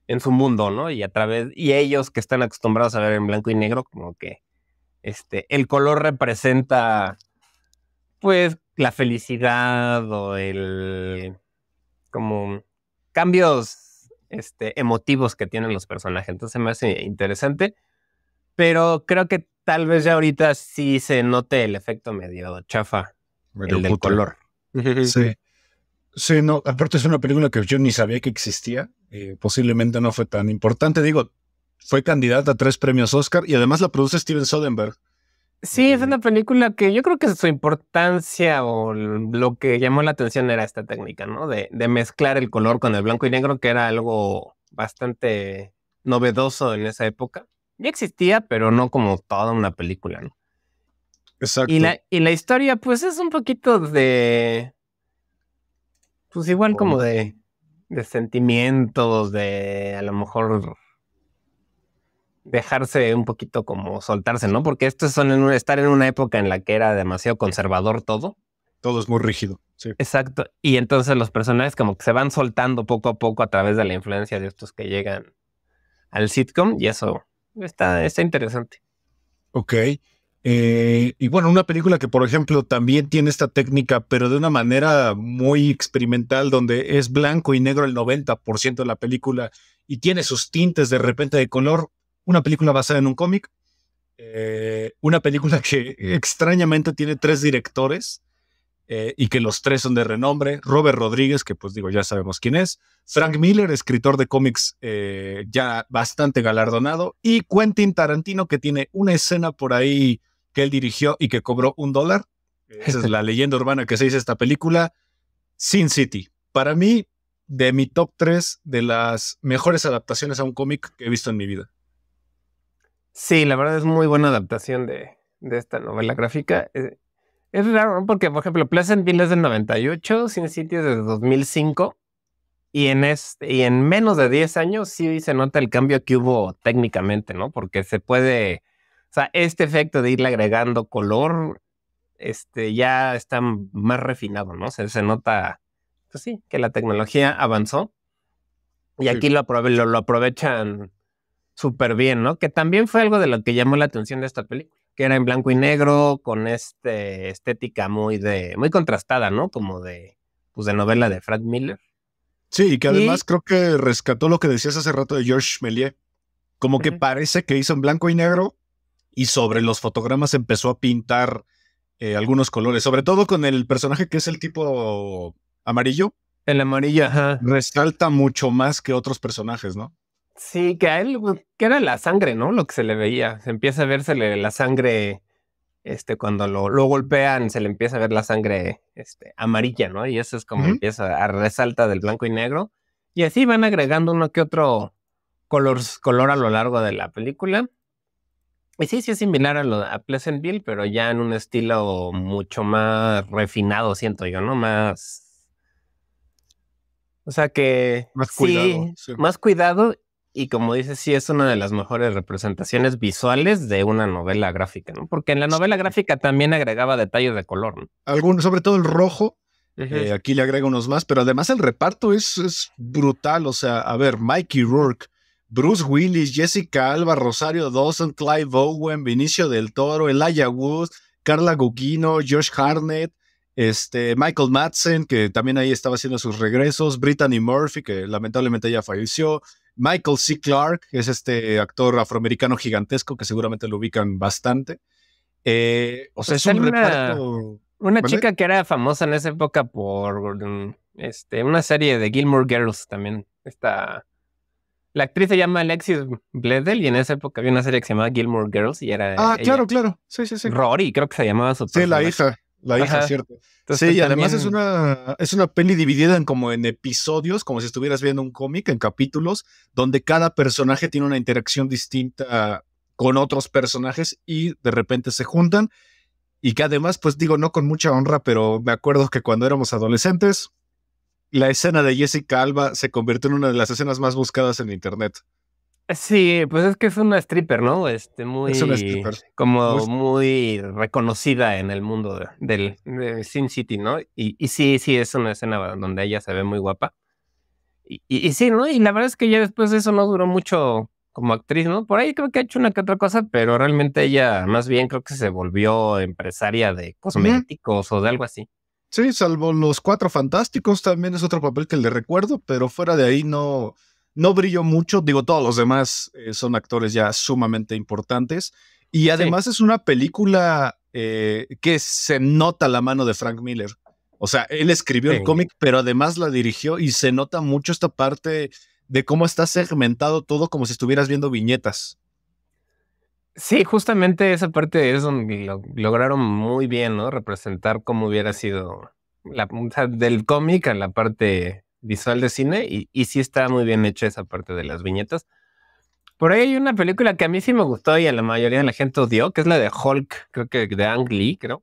en su mundo, ¿no? Y a través, y ellos que están acostumbrados a ver en blanco y negro, como que este, el color representa, pues, la felicidad o el, como, cambios este, emotivos que tienen los personajes. Entonces me hace interesante, pero creo que tal vez ya ahorita sí se note el efecto medio chafa, del color. Sí. Sí, no, aparte es una película que yo ni sabía que existía. Eh, posiblemente no fue tan importante. Digo, fue candidata a tres premios Oscar y además la produce Steven Soderbergh. Sí, es una película que yo creo que su importancia o lo que llamó la atención era esta técnica, ¿no? De, mezclar el color con el blanco y negro, que era algo bastante novedoso en esa época. Ya existía, pero no como toda una película, ¿no? Exacto. Y la, y la historia, pues es un poquito de pues igual como de, de sentimientos, de a lo mejor dejarse un poquito como soltarse, ¿no? Porque estos son estar en una época en la que era demasiado conservador todo. Todo es muy rígido, sí. Exacto. Y entonces los personajes como que se van soltando poco a poco a través de la influencia de estos que llegan al sitcom y eso está, está interesante. Ok. Eh, y bueno, una película que, por ejemplo, también tiene esta técnica, pero de una manera muy experimental, donde es blanco y negro el 90% de la película y tiene sus tintes de repente de color. Una película basada en un cómic. Eh, una película que extrañamente tiene tres directores. Eh, y que los tres son de renombre. Robert Rodríguez, que pues digo, ya sabemos quién es. Frank Miller, escritor de cómics ya bastante galardonado. Y Quentin Tarantino, que tiene una escena por ahí que él dirigió y que cobró un dólar. Esa es la leyenda urbana que se dice esta película. Sin City. Para mí, de mi top 3 de las mejores adaptaciones a un cómic que he visto en mi vida. Sí, la verdad es muy buena adaptación de, esta novela gráfica. Eh, es, raro porque, por ejemplo, Pleasantville es del 98, Sin City es del 2005. Y en, este, y en menos de 10 años sí se nota el cambio que hubo técnicamente, ¿no? Porque se puede sea, este efecto de irle agregando color, este, ya está más refinado, ¿no? Se, se nota, pues sí, que la tecnología avanzó. Y aquí lo, aprovechan súper bien, ¿no? Que también fue algo de lo que llamó la atención de esta película, que era en blanco y negro, con este estética muy de, muy contrastada, ¿no? Como de, pues de novela de Fred Miller. Sí, que además creo que rescató lo que decías hace rato de Georges Méliès. Como que parece que hizo en blanco y negro, y sobre los fotogramas empezó a pintar eh, algunos colores, sobre todo con el personaje que es el tipo amarillo. El amarillo, ajá. Resalta mucho más que otros personajes, ¿no? Sí, que a él, que era la sangre, ¿no? Lo que se le veía. Se empieza a verse la sangre, este, cuando lo, golpean, se le empieza a ver la sangre este, amarilla, ¿no? Y eso es como empieza a resalta del blanco y negro. Y así van agregando uno que otro color a lo largo de la película. Y pues sí, sí es similar a, lo, a Pleasantville, pero ya en un estilo mucho más refinado, siento yo, ¿no? Más. O sea que. Más sí, Más cuidado. Y como dices, sí es una de las mejores representaciones visuales de una novela gráfica, ¿no? Porque en la novela gráfica también agregaba detalles de color. ¿no? Algunos, sobre todo el rojo. Eh, aquí le agrego unos más, pero además el reparto es brutal. O sea, a ver, Mikey Rourke Bruce Willis, Jessica Alba, Rosario Dawson, Clive Owen, Vinicio del Toro, Elijah Wood, Carla Gugino, Josh Harnett, este, Michael Madsen, que también ahí estaba haciendo sus regresos, Brittany Murphy, que lamentablemente ya falleció, Michael C. Clark, que es este actor afroamericano gigantesco que seguramente lo ubican bastante. Eh, o sea, pues es un una, reparto. Una chica que era famosa en esa época por mm, este, una serie de Gilmore Girls también. Está la actriz se llama Alexis Bledel y en esa época había una serie que se llamaba Gilmore Girls y era. Ah, claro, claro. Sí, sí, sí. Rory, creo que se llamaba su. Sí, la hija. La hija, cierto. sí, y pues, además es una, es una peli dividida en como en episodios, como si estuvieras viendo un cómic, en capítulos, donde cada personaje tiene una interacción distinta con otros personajes y de repente se juntan. Y que además, pues digo, no con mucha honra, pero me acuerdo que cuando éramos adolescentes, la escena de Jessica Alba se convirtió en una de las escenas más buscadas en internet. Sí, pues es que es una stripper, ¿no? Este, muy, es una stripper. Como muy reconocida en el mundo del Sin City, ¿no? Y, sí, sí, es una escena donde ella se ve muy guapa. Y, y, sí, ¿no? Y la verdad es que ya después de eso no duró mucho como actriz, ¿no? Por ahí creo que ha hecho una que otra cosa, pero realmente ella más bien creo que se volvió empresaria de cosméticos o de algo así. Sí, salvo los cuatro fantásticos, también es otro papel que le recuerdo, pero fuera de ahí no, no brilló mucho. Digo, todos los demás eh, son actores ya sumamente importantes. Y además es una película eh, que se nota la mano de Frank Miller. O sea, él escribió el cómic, pero además la dirigió y se nota mucho esta parte de cómo está segmentado todo como si estuvieras viendo viñetas. Sí, justamente esa parte es donde lo, lograron muy bien, ¿no? Representar cómo hubiera sido la del cómic a la parte visual de cine y, sí está muy bien hecha esa parte de las viñetas. Por ahí hay una película que a mí sí me gustó y a la mayoría de la gente odió, que es la de Hulk, creo que de Ang Lee, creo.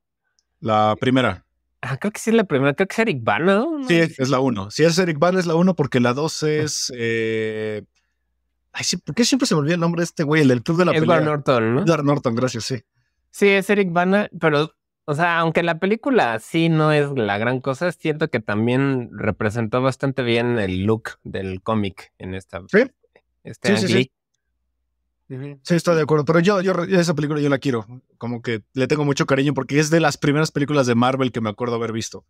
La primera. Ah, creo que sí es la primera, creo que es Eric Bana, ¿no? Sí, es la uno. Si es Eric Bana es la uno porque la dos ah. es... Eh, Ay, sí, ¿por qué siempre se me olvida el nombre de este güey, el del club de la película. pelea? Norton, ¿no? Edward Norton, gracias, sí. Sí, es Eric Bana, pero, o sea, aunque la película sí no es la gran cosa, es cierto que también representó bastante bien el look del cómic en esta. Sí. Este sí, sí, sí, estoy de acuerdo, pero yo, yo esa película yo la quiero, como que le tengo mucho cariño porque es de las primeras películas de Marvel que me acuerdo haber visto.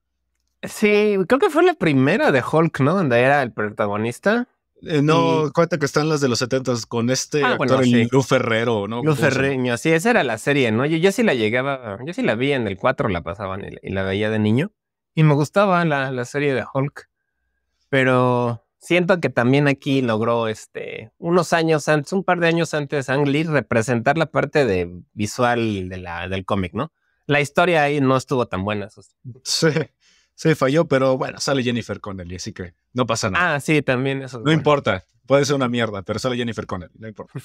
Sí, creo que fue la primera de Hulk, ¿no? Donde era el protagonista. Eh, no, cuenta que están las de los 70 con este ah, actor Ferrero, ¿no? Lu Ferreño, sí, esa era la serie, ¿no? Yo, yo sí la llegaba, yo sí la vi en el 4, la pasaban y, la veía de niño. Y me gustaba la, serie de Hulk. Pero siento que también aquí logró este unos años antes, un par de años antes, Ang Lee representar la parte de visual de la, del cómic, ¿no? La historia ahí no estuvo tan buena. sí se falló, pero bueno, sale Jennifer Connelly, así que no pasa nada. Ah, sí, también eso. No importa, puede ser una mierda, pero sale Jennifer Connelly, no importa.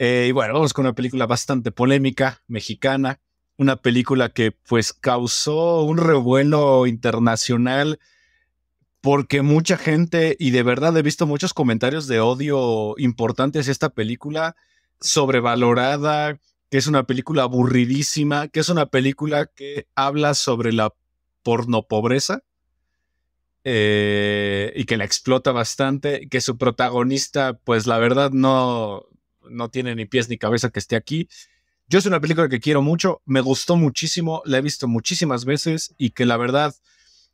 Eh, y bueno, vamos con una película bastante polémica, mexicana, una película que pues causó un revuelo internacional porque mucha gente, y de verdad he visto muchos comentarios de odio importantes a esta película, sobrevalorada, que es una película aburridísima, que es una película que habla sobre la porno pobreza eh, y que la explota bastante, que su protagonista, pues la verdad no, no tiene ni pies ni cabeza que esté aquí. Yo es una película que quiero mucho, me gustó muchísimo, la he visto muchísimas veces y que la verdad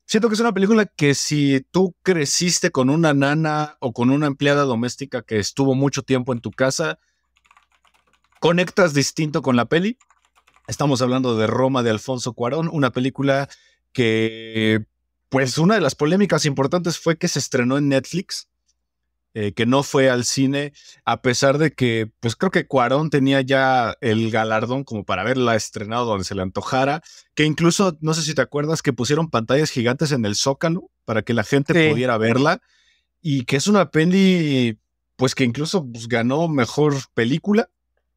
siento que es una película que si tú creciste con una nana o con una empleada doméstica que estuvo mucho tiempo en tu casa, conectas distinto con la peli. Estamos hablando de Roma de Alfonso Cuarón, una película que pues una de las polémicas importantes fue que se estrenó en Netflix, eh, que no fue al cine, a pesar de que pues creo que Cuarón tenía ya el galardón como para verla estrenado donde se le antojara, que incluso, no sé si te acuerdas, que pusieron pantallas gigantes en el zócalo para que la gente pudiera verla y que es una peli pues que incluso pues, ganó mejor película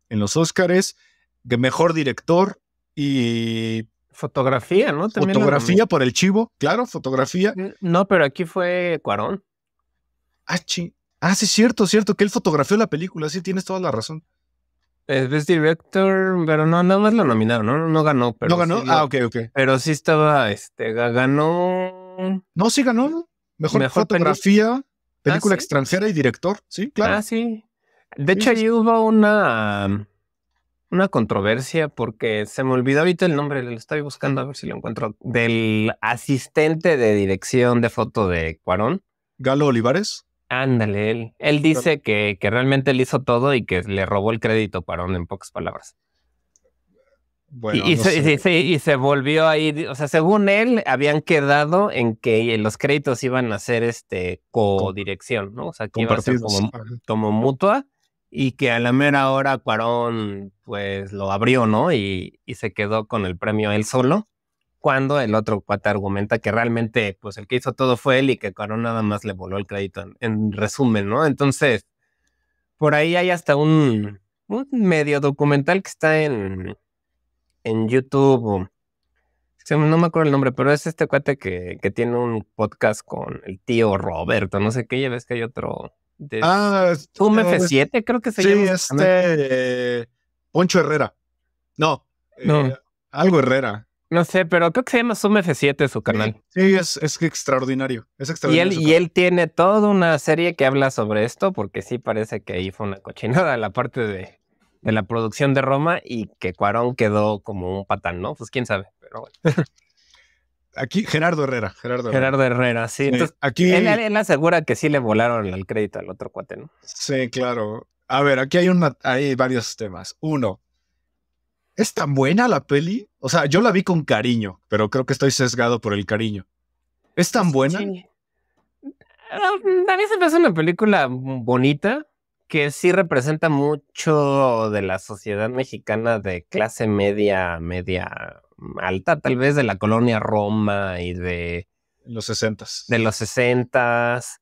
en los Oscars, mejor director y Fotografía, ¿no? fotografía por el chivo, claro, fotografía. Mm, no, pero aquí fue Cuarón. Ah, Ah, sí, cierto, cierto, que él fotografió la película, sí, tienes toda la razón. Eh, es Director, pero no, nada más lo nominaron, ¿no? No ganó, pero. ¿No ganó? ah, ok, ok. Pero sí estaba, este, ganó. No, sí ganó. Mejor, fotografía, película, ¿Ah, extranjera y director, sí, claro. Ah, sí. De hecho, ahí hubo una una controversia porque se me olvidó ahorita el nombre, lo estoy buscando a ver si lo encuentro, del asistente de dirección de foto de Cuarón. Galo Olivares. Ándale, él, él dice que, que realmente él hizo todo y que le robó el crédito a Cuarón en pocas palabras. y, se, volvió ahí, o sea, según él, habían quedado en que los créditos iban a ser este co-dirección, ¿no? O sea, que iba a ser como mutua y que a la mera hora Cuarón pues lo abrió, ¿no? Y, y, se quedó con el premio él solo, cuando el otro cuate argumenta que realmente pues el que hizo todo fue él y que Cuarón nada más le voló el crédito, en, resumen, ¿no? Entonces, por ahí hay hasta un, un medio documental que está en, en YouTube, no me acuerdo el nombre, pero es este cuate que, que tiene un podcast con el tío Roberto, no sé qué, ya ves que hay otro ah, eh, F7 creo que se llama. Sí, este Poncho Herrera. No, eh, algo Herrera. No sé, pero creo que se llama Zoom F7 su canal. Sí, es, extraordinario. Y él, y él tiene toda una serie que habla sobre esto, porque sí parece que ahí fue una cochinada la parte de, de la producción de Roma y que Cuarón quedó como un patán, ¿no? Pues quién sabe, pero bueno. Aquí, Gerardo Herrera. Gerardo Herrera, sí. aquí... Él, asegura que sí le volaron el crédito al otro cuate, ¿no? Sí, claro. A ver, aquí hay, hay varios temas. Uno, ¿es tan buena la peli? O sea, yo la vi con cariño, pero creo que estoy sesgado por el cariño. ¿Es tan buena? Sí. A mí se me hace una película bonita que sí representa mucho de la sociedad mexicana de clase media, media alta, tal vez de la colonia Roma y de... Los 60 De los sesentas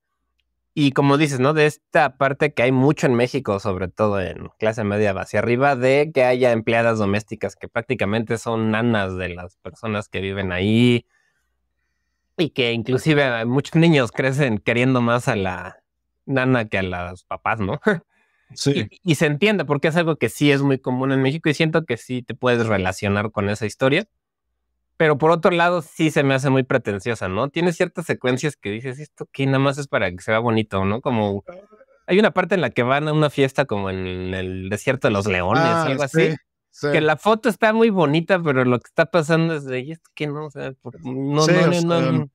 Y como dices, ¿no? De esta parte que hay mucho en México, sobre todo en clase media hacia arriba, de que haya empleadas domésticas que prácticamente son nanas de las personas que viven ahí y que inclusive eh, muchos niños crecen queriendo más a la nana que a los papás, ¿no? Y, se entiende porque es algo que sí es muy común en México y siento que sí te puedes relacionar con esa historia. Pero por otro lado, sí se me hace muy pretenciosa, ¿no? Tiene ciertas secuencias que dices, esto que nada más es para que se vea bonito, ¿no? Como hay una parte en la que van a una fiesta como en el desierto de los leones, ah, algo así. Que la foto está muy bonita, pero lo que está pasando es de, esto no? no, no, no,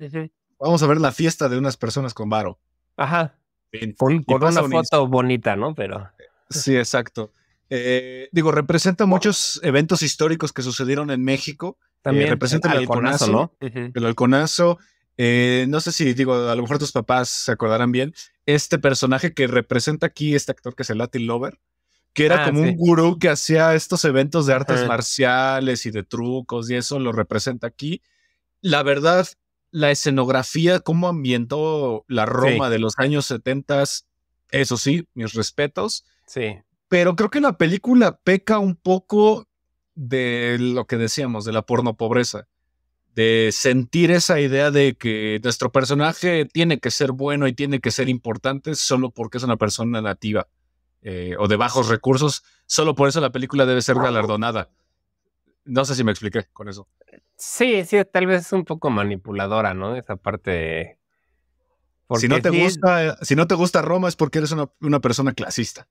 Vamos a ver la fiesta de unas personas con varo. Ajá. Con, una foto bonita, ¿no? Pero. Sí, exacto. Eh, digo, representa muchos eventos históricos que sucedieron en México. Eh, También representa el halconazo, ¿no? El halconazo. Eh, no sé si digo, a lo mejor tus papás se acordarán bien. Este personaje que representa aquí, este actor que es el Latin Lover, que era ah, como un gurú que hacía estos eventos de artes marciales y de trucos y eso lo representa aquí. La verdad, la escenografía, cómo ambientó la Roma de los años 70, eso sí, mis respetos. Sí. Pero creo que la película peca un poco de lo que decíamos, de la porno pobreza, de sentir esa idea de que nuestro personaje tiene que ser bueno y tiene que ser importante solo porque es una persona nativa eh, o de bajos recursos, solo por eso la película debe ser galardonada. No sé si me expliqué con eso. Sí, sí, tal vez es un poco manipuladora, ¿no? Esa parte de... si no te gusta, si no te gusta Roma es porque eres una, persona clasista.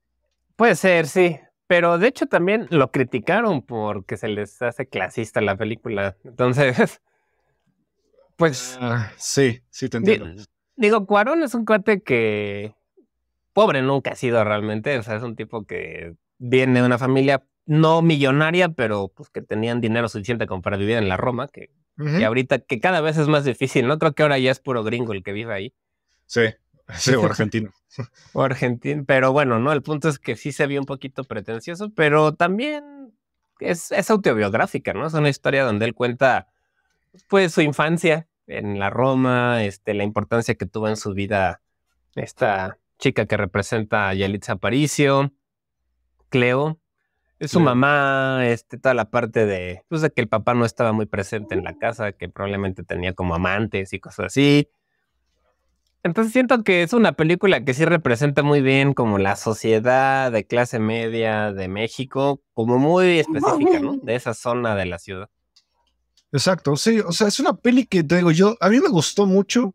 Puede ser, sí. Pero de hecho también lo criticaron porque se les hace clasista la película. Entonces, pues. Ah, sí, sí te entiendo. digo, Cuarón es un cuate que. pobre nunca ha sido realmente. O sea, es un tipo que viene de una familia no millonaria, pero pues que tenían dinero suficiente como para vivir en la Roma, que, ahorita, que cada vez es más difícil, ¿no? Creo que ahora ya es puro gringo el que vive ahí. Sí, sí, o argentino. o argentino, pero bueno, ¿no? El punto es que sí se vio un poquito pretencioso, pero también es, autobiográfica, ¿no? Es una historia donde él cuenta, pues, su infancia en la Roma, este, la importancia que tuvo en su vida esta chica que representa a Yalitza Aparicio, Cleo, es su mamá, este, toda la parte de, pues, de que el papá no estaba muy presente en la casa, que probablemente tenía como amantes y cosas así. Entonces siento que es una película que sí representa muy bien como la sociedad de clase media de México, como muy específica, ¿no? De esa zona de la ciudad. Exacto, sí, o sea, es una peli que te digo yo, a mí me gustó mucho,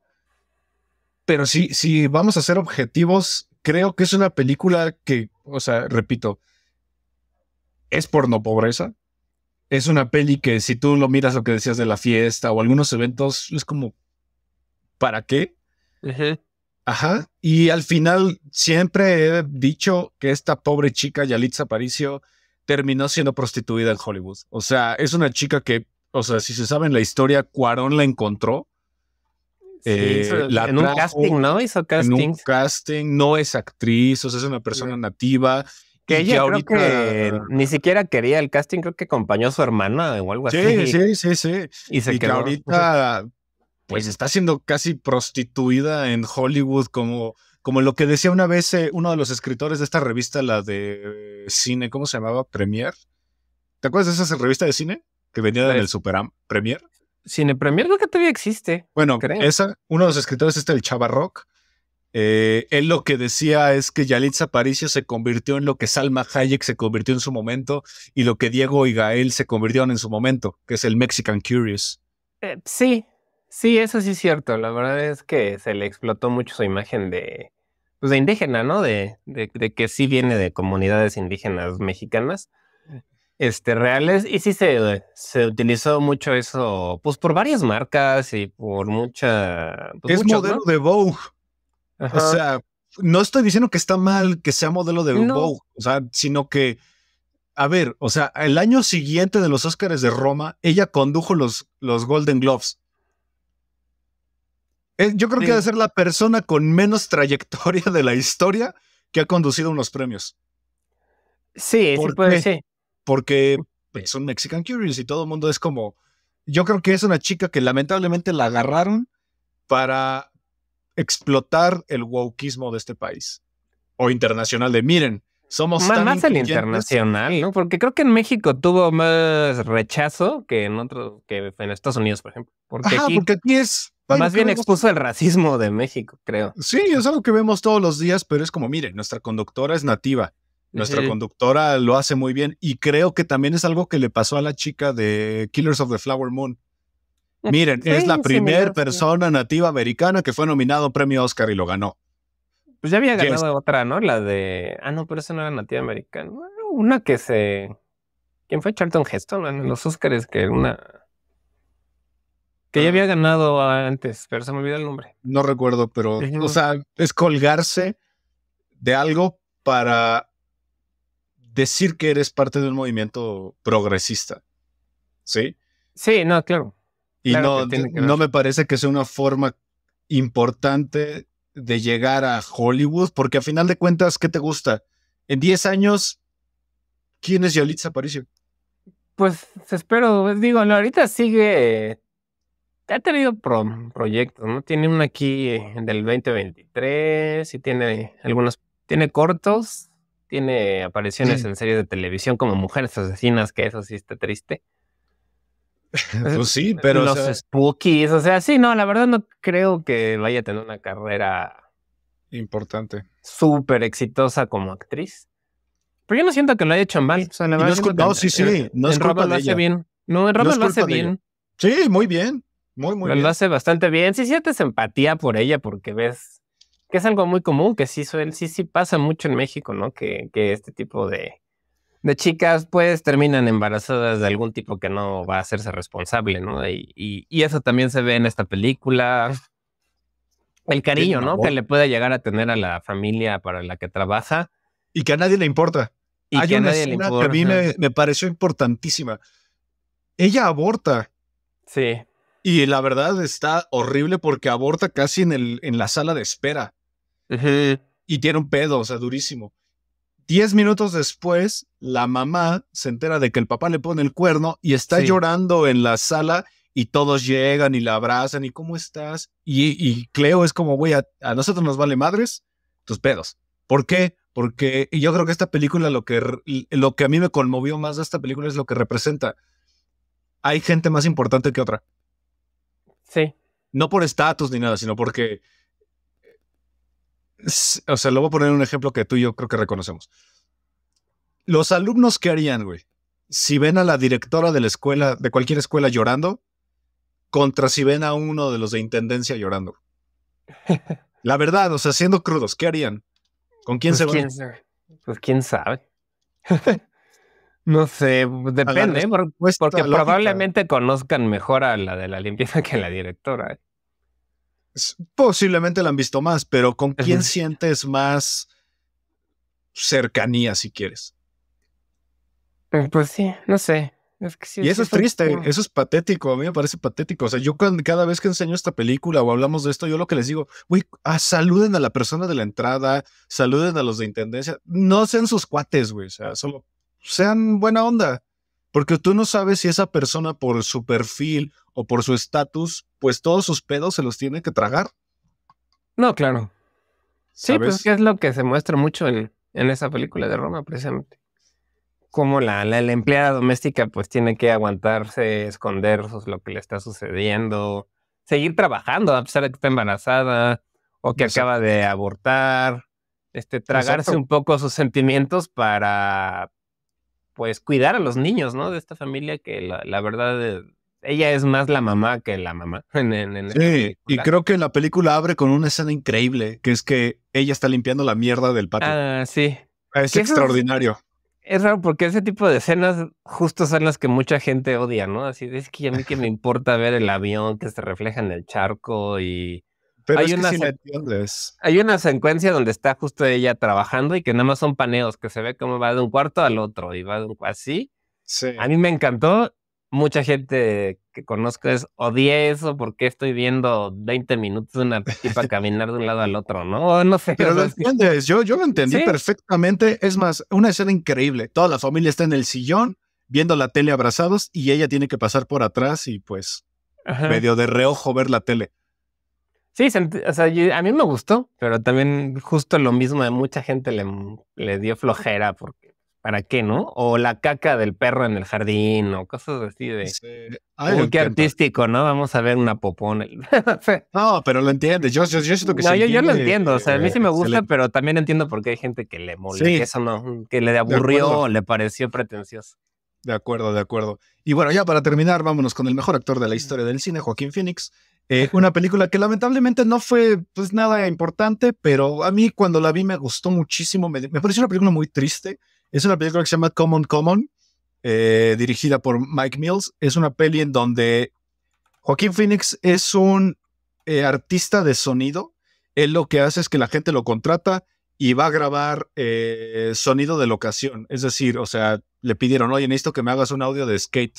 pero si, si vamos a ser objetivos, creo que es una película que, o sea, repito, es porno pobreza. Es una peli que si tú lo miras lo que decías de la fiesta o algunos eventos, es como, ¿para qué? Ajá. Y al final siempre he dicho que esta pobre chica, Yalitza Aparicio, terminó siendo prostituida en Hollywood. O sea, es una chica que, o sea, si se sabe en la historia, Cuarón la encontró. Sí, eh, en un casting, ¿no? Hizo En un casting, no es actriz, o sea, es una persona nativa que ella creo que ni siquiera quería el casting, creo que acompañó a su hermana o algo así. Sí, sí, sí, sí. Y Que ahorita, pues está siendo casi prostituida en Hollywood, como, como lo que decía una vez eh, uno de los escritores de esta revista, la de eh, cine, ¿cómo se llamaba? Premier. ¿Te acuerdas de esa revista de cine? Que venía del en el Superam, Premier. Cine Premier creo que todavía existe. Bueno, esa, uno de los escritores, este, el Chava Rock, eh, él lo que decía es que Yalitza Aparicio se convirtió en lo que Salma Hayek se convirtió en su momento y lo que Diego y Gael se convirtieron en su momento, que es el Mexican Curious. Eh, sí, sí, eso sí es cierto. La verdad es que se le explotó mucho su imagen de, pues de indígena, ¿no? De, de, que sí viene de comunidades indígenas mexicanas este, reales y sí se, se utilizó mucho eso, pues por varias marcas y por mucha... Pues, es modelo de Vogue. O sea, no estoy diciendo que está mal que sea modelo de no. o sea, sino que, a ver, o sea, el año siguiente de los Óscares de Roma, ella condujo los, los Golden Gloves. Eh, yo creo que debe ser la persona con menos trayectoria de la historia que ha conducido unos premios. Sí, sí puede ser. Porque es pues, un Mexican Curious y todo el mundo es como. Yo creo que es una chica que lamentablemente la agarraron para explotar el wokeismo de este país o internacional de miren, somos más, el internacional, ¿no? Porque creo que en México tuvo más rechazo que en otro, que en Estados Unidos, por ejemplo. Porque, aquí, es más bien expuso el racismo de México, creo. Sí, es algo que vemos todos los días, pero es como, miren, nuestra conductora es nativa. Nuestra conductora lo hace muy bien y creo que también es algo que le pasó a la chica de Killers of the Flower Moon. Miren, es la primera persona nativa americana que fue nominado premio Oscar y lo ganó. Pues ya había ganado otra, ¿no? La de. Ah, no, pero esa no era nativa americana. Una que se. ¿Quién fue Charlton Heston en los Oscars? Que una. Que ya había ganado antes, pero se me olvidó el nombre. No recuerdo, pero. O sea, es colgarse de algo para decir que eres parte de un movimiento progresista. ¿Sí? Sí, no, claro. Y no, no me parece que sea una forma importante de llegar a Hollywood, porque a final de cuentas, ¿qué te gusta? En 10 años, ¿quién es Yalitza Aparicio? Pues espero, digo, ahorita sigue, ha tenido proyectos, ¿no? Tiene uno aquí del 2023 y tiene algunos, tiene cortos, tiene apariciones en series de televisión como Mujeres Asesinas, que eso sí está triste pues sí, pero. Los o Spookies, o sea, sí, no, la verdad no creo que vaya a tener una carrera. Importante. Súper exitosa como actriz. Pero yo no siento que lo haya hecho mal. O sea, no, es no, sí, sí, en, no es lo hace bien. No, en ropa lo hace bien. Sí, muy bien. Muy, muy bien. Lo hace bastante bien. Sí sientes empatía por ella porque ves que es algo muy común, que sí, sí, sí pasa mucho en México, ¿no? Que, que este tipo de de chicas, pues terminan embarazadas de algún tipo que no va a hacerse responsable, ¿no? Y, eso también se ve en esta película. El cariño, ¿no? Que le puede llegar a tener a la familia para la que trabaja. Y que a nadie le importa. Y una a nadie le importa. que a mí me, pareció importantísima. Ella aborta. Sí. Y la verdad está horrible porque aborta casi en, el, en la sala de espera. Y tiene un pedo, o sea, durísimo. Diez minutos después, la mamá se entera de que el papá le pone el cuerno y está llorando en la sala y todos llegan y la abrazan y ¿cómo estás? Y, Cleo es como, güey, a, nosotros nos vale madres tus pedos. ¿Por qué? Porque yo creo que esta película, lo que, lo que a mí me conmovió más de esta película es lo que representa. Hay gente más importante que otra. Sí. No por estatus ni nada, sino porque o sea, lo voy a poner un ejemplo que tú y yo creo que reconocemos. Los alumnos, ¿qué harían, güey? Si ven a la directora de la escuela, de cualquier escuela llorando, contra si ven a uno de los de intendencia llorando. La verdad, o sea, siendo crudos, ¿qué harían? ¿Con quién pues se van? pues quién sabe. no sé, depende, porque probablemente conozcan mejor a la de la limpieza que a la directora. ¿eh? Posiblemente la han visto más, pero ¿con quién sientes más cercanía, si quieres? Eh, pues sí, no sé. y eso es triste, eso es patético, a mí me parece patético. O sea, yo cada vez que enseño esta película o hablamos de esto, yo lo que les digo, güey, ah, saluden a la persona de la entrada, saluden a los de Intendencia, no sean sus cuates, güey, o sea, solo sean buena onda. Porque tú no sabes si esa persona por su perfil o por su estatus, pues todos sus pedos se los tiene que tragar. No, claro. Sí, pues es lo que se muestra mucho en, en esa película de Roma, precisamente. Como la, la, empleada doméstica pues tiene que aguantarse, esconderse lo que le está sucediendo, seguir trabajando a pesar de que está embarazada o que acaba de abortar, este, tragarse un poco sus sentimientos para pues cuidar a los niños, ¿no? De esta familia que la, la verdad eh, ella es más la mamá que la mamá. sí, y creo que la película abre con una escena increíble, que es que ella está limpiando la mierda del patio. Ah, sí. Es extraordinario. Es, es, raro porque ese tipo de escenas justo son las que mucha gente odia, ¿no? Así es que a mí que me importa ver el avión que se refleja en el charco y hay, una, hay una secuencia donde está justo ella trabajando y que nada más son paneos, que se ve cómo va de un cuarto al otro y va de un, así. A mí me encantó. Mucha gente que conozco es odia eso porque estoy viendo 20 minutos de una tipa caminar de un lado al otro, ¿no? No sé. Pero lo entiendes, yo, yo lo entendí perfectamente. Es más, una escena increíble. Toda la familia está en el sillón viendo la tele abrazados y ella tiene que pasar por atrás y pues medio de reojo ver la tele. Sí, o sea, a mí me gustó, pero también justo lo mismo de mucha gente le, le, dio flojera porque ¿para qué, no? O la caca del perro en el jardín o cosas así de qué artístico, ¿no? Vamos a ver una popón. no, pero lo entiendes. Yo, yo, yo siento que No, yo, lo entiendo. O sea, a mí sí me eh, gusta, pero también entiendo por qué hay gente que le molesta, que eso no, que le aburrió, le pareció pretencioso. De acuerdo, de acuerdo. Y bueno, ya para terminar, vámonos con el mejor actor de la historia del cine, Joaquín Phoenix. Eh, una película que lamentablemente no fue pues nada importante, pero a mí cuando la vi me gustó muchísimo. Me, pareció una película muy triste. Es una película que se llama Common Common, eh, dirigida por Mike Mills. Es una peli en donde Joaquín Phoenix es un eh, artista de sonido. Él lo que hace es que la gente lo contrata, y va a grabar eh, sonido de locación. Es decir, o sea, le pidieron, oye, necesito que me hagas un audio de skate.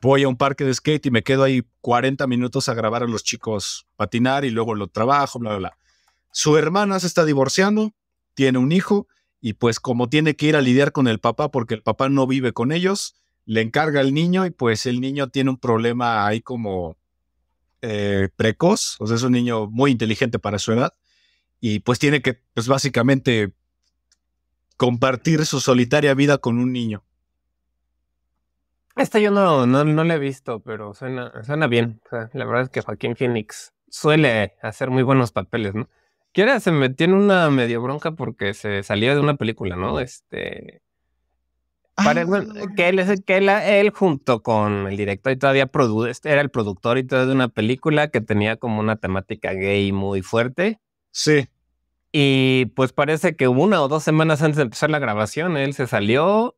Voy a un parque de skate y me quedo ahí 40 minutos a grabar a los chicos patinar y luego lo trabajo, bla, bla, bla. Su hermana se está divorciando, tiene un hijo y pues como tiene que ir a lidiar con el papá porque el papá no vive con ellos, le encarga al niño y pues el niño tiene un problema ahí como eh, precoz, o sea, es un niño muy inteligente para su edad y pues tiene que, pues básicamente, compartir su solitaria vida con un niño. Esta yo no, no, no la he visto, pero suena, suena bien. la verdad es que Joaquín Phoenix suele hacer muy buenos papeles, ¿no? quiere se metió en una medio bronca porque se salía de una película, ¿no? Este. Ah. que él, que él, junto con el director y todavía este, era el productor y todo de una película que tenía como una temática gay muy fuerte Sí. Y pues parece que una o dos semanas antes de empezar la grabación, él se salió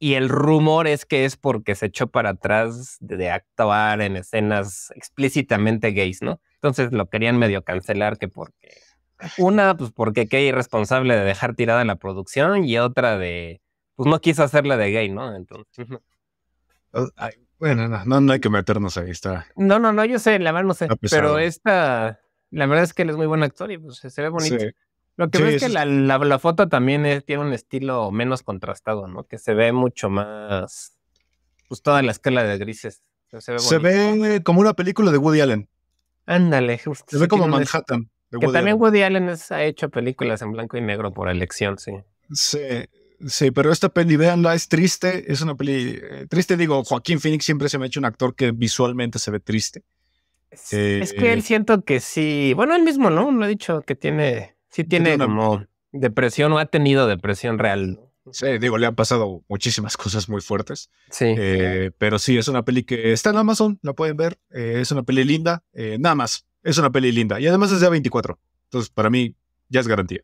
y el rumor es que es porque se echó para atrás de actuar en escenas explícitamente gays, ¿no? Entonces lo querían medio cancelar que porque... Una, pues porque qué irresponsable de dejar tirada la producción y otra de... Pues no quiso hacerla de gay, ¿no? Entonces... Bueno, no, no, no hay que meternos ahí, está. No, no, no, yo sé, la verdad no sé. Pero esta, la verdad es que él es muy buen actor y pues, se ve bonito. Lo que veo es que la, la, foto también tiene un estilo menos contrastado, ¿no? Que se ve mucho más, pues toda la escala de grises. Se ve, como una película de Woody Allen. Ándale, justo. Se ve como Manhattan. que también Woody Allen ha hecho películas en blanco y negro por elección, sí. Sí, sí, pero esta peli, veanla, es triste. Es una peli eh, triste, digo, Joaquín Phoenix siempre se me ha hecho un actor que visualmente se ve triste. Eh, es, que él eh, siento que sí, bueno, él mismo, ¿no? Lo ha dicho, que tiene, sí tiene como depresión o ha tenido depresión real. Sí, digo, le han pasado muchísimas cosas muy fuertes. Sí. Eh, pero sí, es una peli que está en Amazon, la pueden ver. es una peli linda, nada más. Es una peli linda. Y además es de A24. Entonces, para mí, ya es garantía.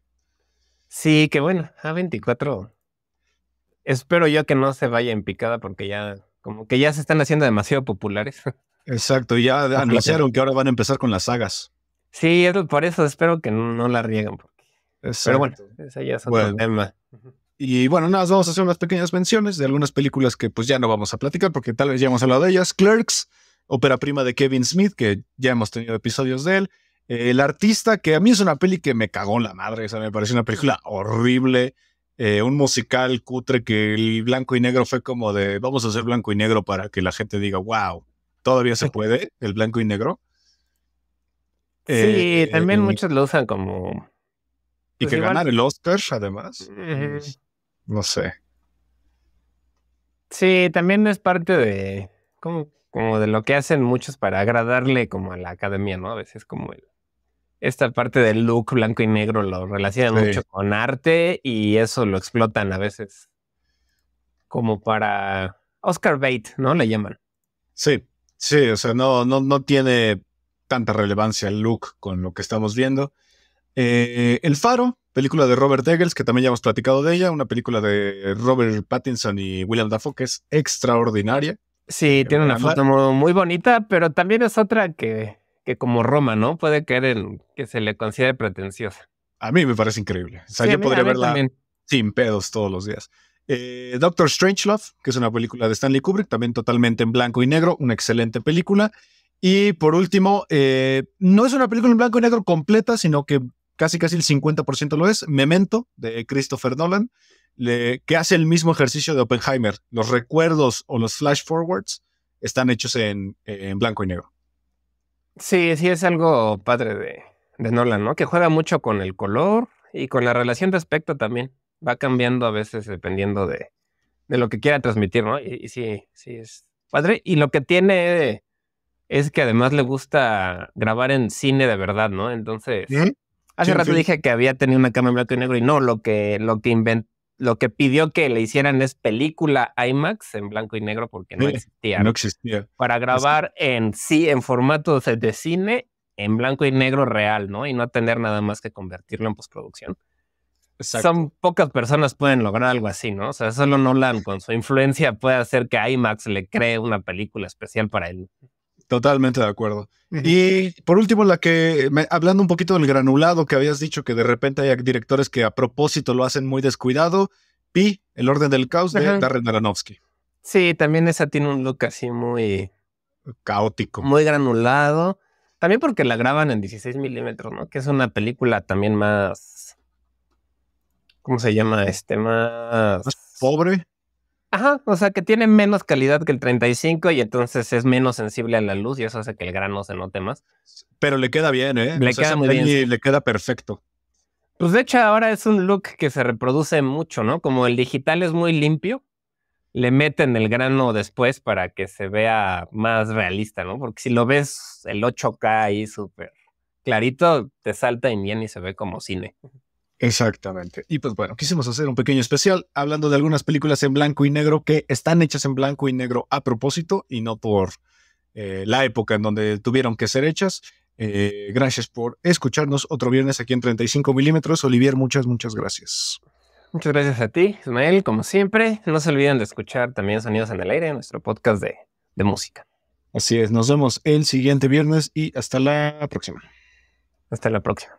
Sí, que bueno, A24. Espero yo que no se vaya en picada porque ya, como que ya se están haciendo demasiado populares. Exacto, ya ah, anunciaron que ahora van a empezar con las sagas. Sí, por eso espero que no la riegan. Porque... Pero bueno, es Y bueno, nada, más vamos a hacer unas pequeñas menciones de algunas películas que pues ya no vamos a platicar porque tal vez ya hemos hablado de ellas. Clerks, ópera prima de Kevin Smith, que ya hemos tenido episodios de él. Eh, el artista, que a mí es una peli que me cagó en la madre, o sea, me pareció una película horrible. Eh, un musical cutre que el blanco y negro fue como de vamos a hacer blanco y negro para que la gente diga wow todavía se puede, el blanco y negro. Sí, eh, también muchos lo usan como... Y pues que ganar el Oscar, además. No sé. Sí, también es parte de... Como, de lo que hacen muchos para agradarle como a la academia, ¿no? A veces como el esta parte del look blanco y negro lo relacionan mucho con arte y eso lo explotan a veces como para Oscar bait, ¿no? Le llaman. Sí. Sí, o sea, no, no, no tiene tanta relevancia el look con lo que estamos viendo. Eh, el Faro, película de Robert Eggers, que también ya hemos platicado de ella, una película de Robert Pattinson y William Dafoe, que es extraordinaria. Sí, tiene una foto muy bonita, pero también es otra que, que como Roma, ¿no? Puede caer en que se le considere pretenciosa. A mí me parece increíble. O sea, yo podría verla sin pedos todos los días. Eh, Doctor Strangelove, que es una película de Stanley Kubrick, también totalmente en blanco y negro, una excelente película. Y por último, eh, no es una película en blanco y negro completa, sino que casi casi el 50% lo es, Memento, de Christopher Nolan, que hace el mismo ejercicio de Oppenheimer. Los recuerdos o los flash forwards están hechos en, blanco y negro. Sí, sí, es algo padre de, de Nolan, ¿no? Que juega mucho con el color y con la relación de aspecto también va cambiando a veces dependiendo de, de lo que quiera transmitir, ¿no? Y, sí, sí, es padre. Y lo que tiene es que además le gusta grabar en cine de verdad, ¿no? Entonces, hace rato dije que había tenido una cámara en blanco y negro y no, lo que, lo que lo que pidió que le hicieran es película IMAX en blanco y negro porque no existía. No existía. Para grabar en sí, en formato de cine, en blanco y negro real, ¿no? Y no tener nada más que convertirlo en postproducción. Son pocas personas pueden lograr algo así, ¿no? O sea, solo Nolan con su influencia puede hacer que IMAX le cree una película especial para él. Totalmente de acuerdo. Y por último, la que, hablando un poquito del granulado que habías dicho, que de repente hay directores que a propósito lo hacen muy descuidado, Pi, El Orden del Caos de Darren Aronofsky. Sí, también esa tiene un look así muy... Caótico. Muy granulado. También porque la graban en 16 milímetros, ¿no? Que es una película también más ¿cómo se llama? Este más... Pobre. Ajá, o sea que tiene menos calidad que el 35 y entonces es menos sensible a la luz y eso hace que el grano se note más. Pero le queda bien, ¿eh? Le queda muy bien. Y le queda perfecto. Pues de hecho ahora es un look que se reproduce mucho, ¿no? Como el digital es muy limpio, le meten el grano después para que se vea más realista, ¿no? Porque si lo ves el 8K ahí súper clarito, te salta y bien y se ve como cine. Exactamente. Y pues bueno, quisimos hacer un pequeño especial hablando de algunas películas en blanco y negro que están hechas en blanco y negro a propósito y no por eh, la época en donde tuvieron que ser hechas. Eh, gracias por escucharnos otro viernes aquí en 35 milímetros. Olivier, muchas, muchas gracias. Muchas gracias a ti, Ismael, como siempre. No se olviden de escuchar también Sonidos en el Aire, nuestro podcast de música. Así es, nos vemos el siguiente viernes y hasta la próxima. Hasta la próxima.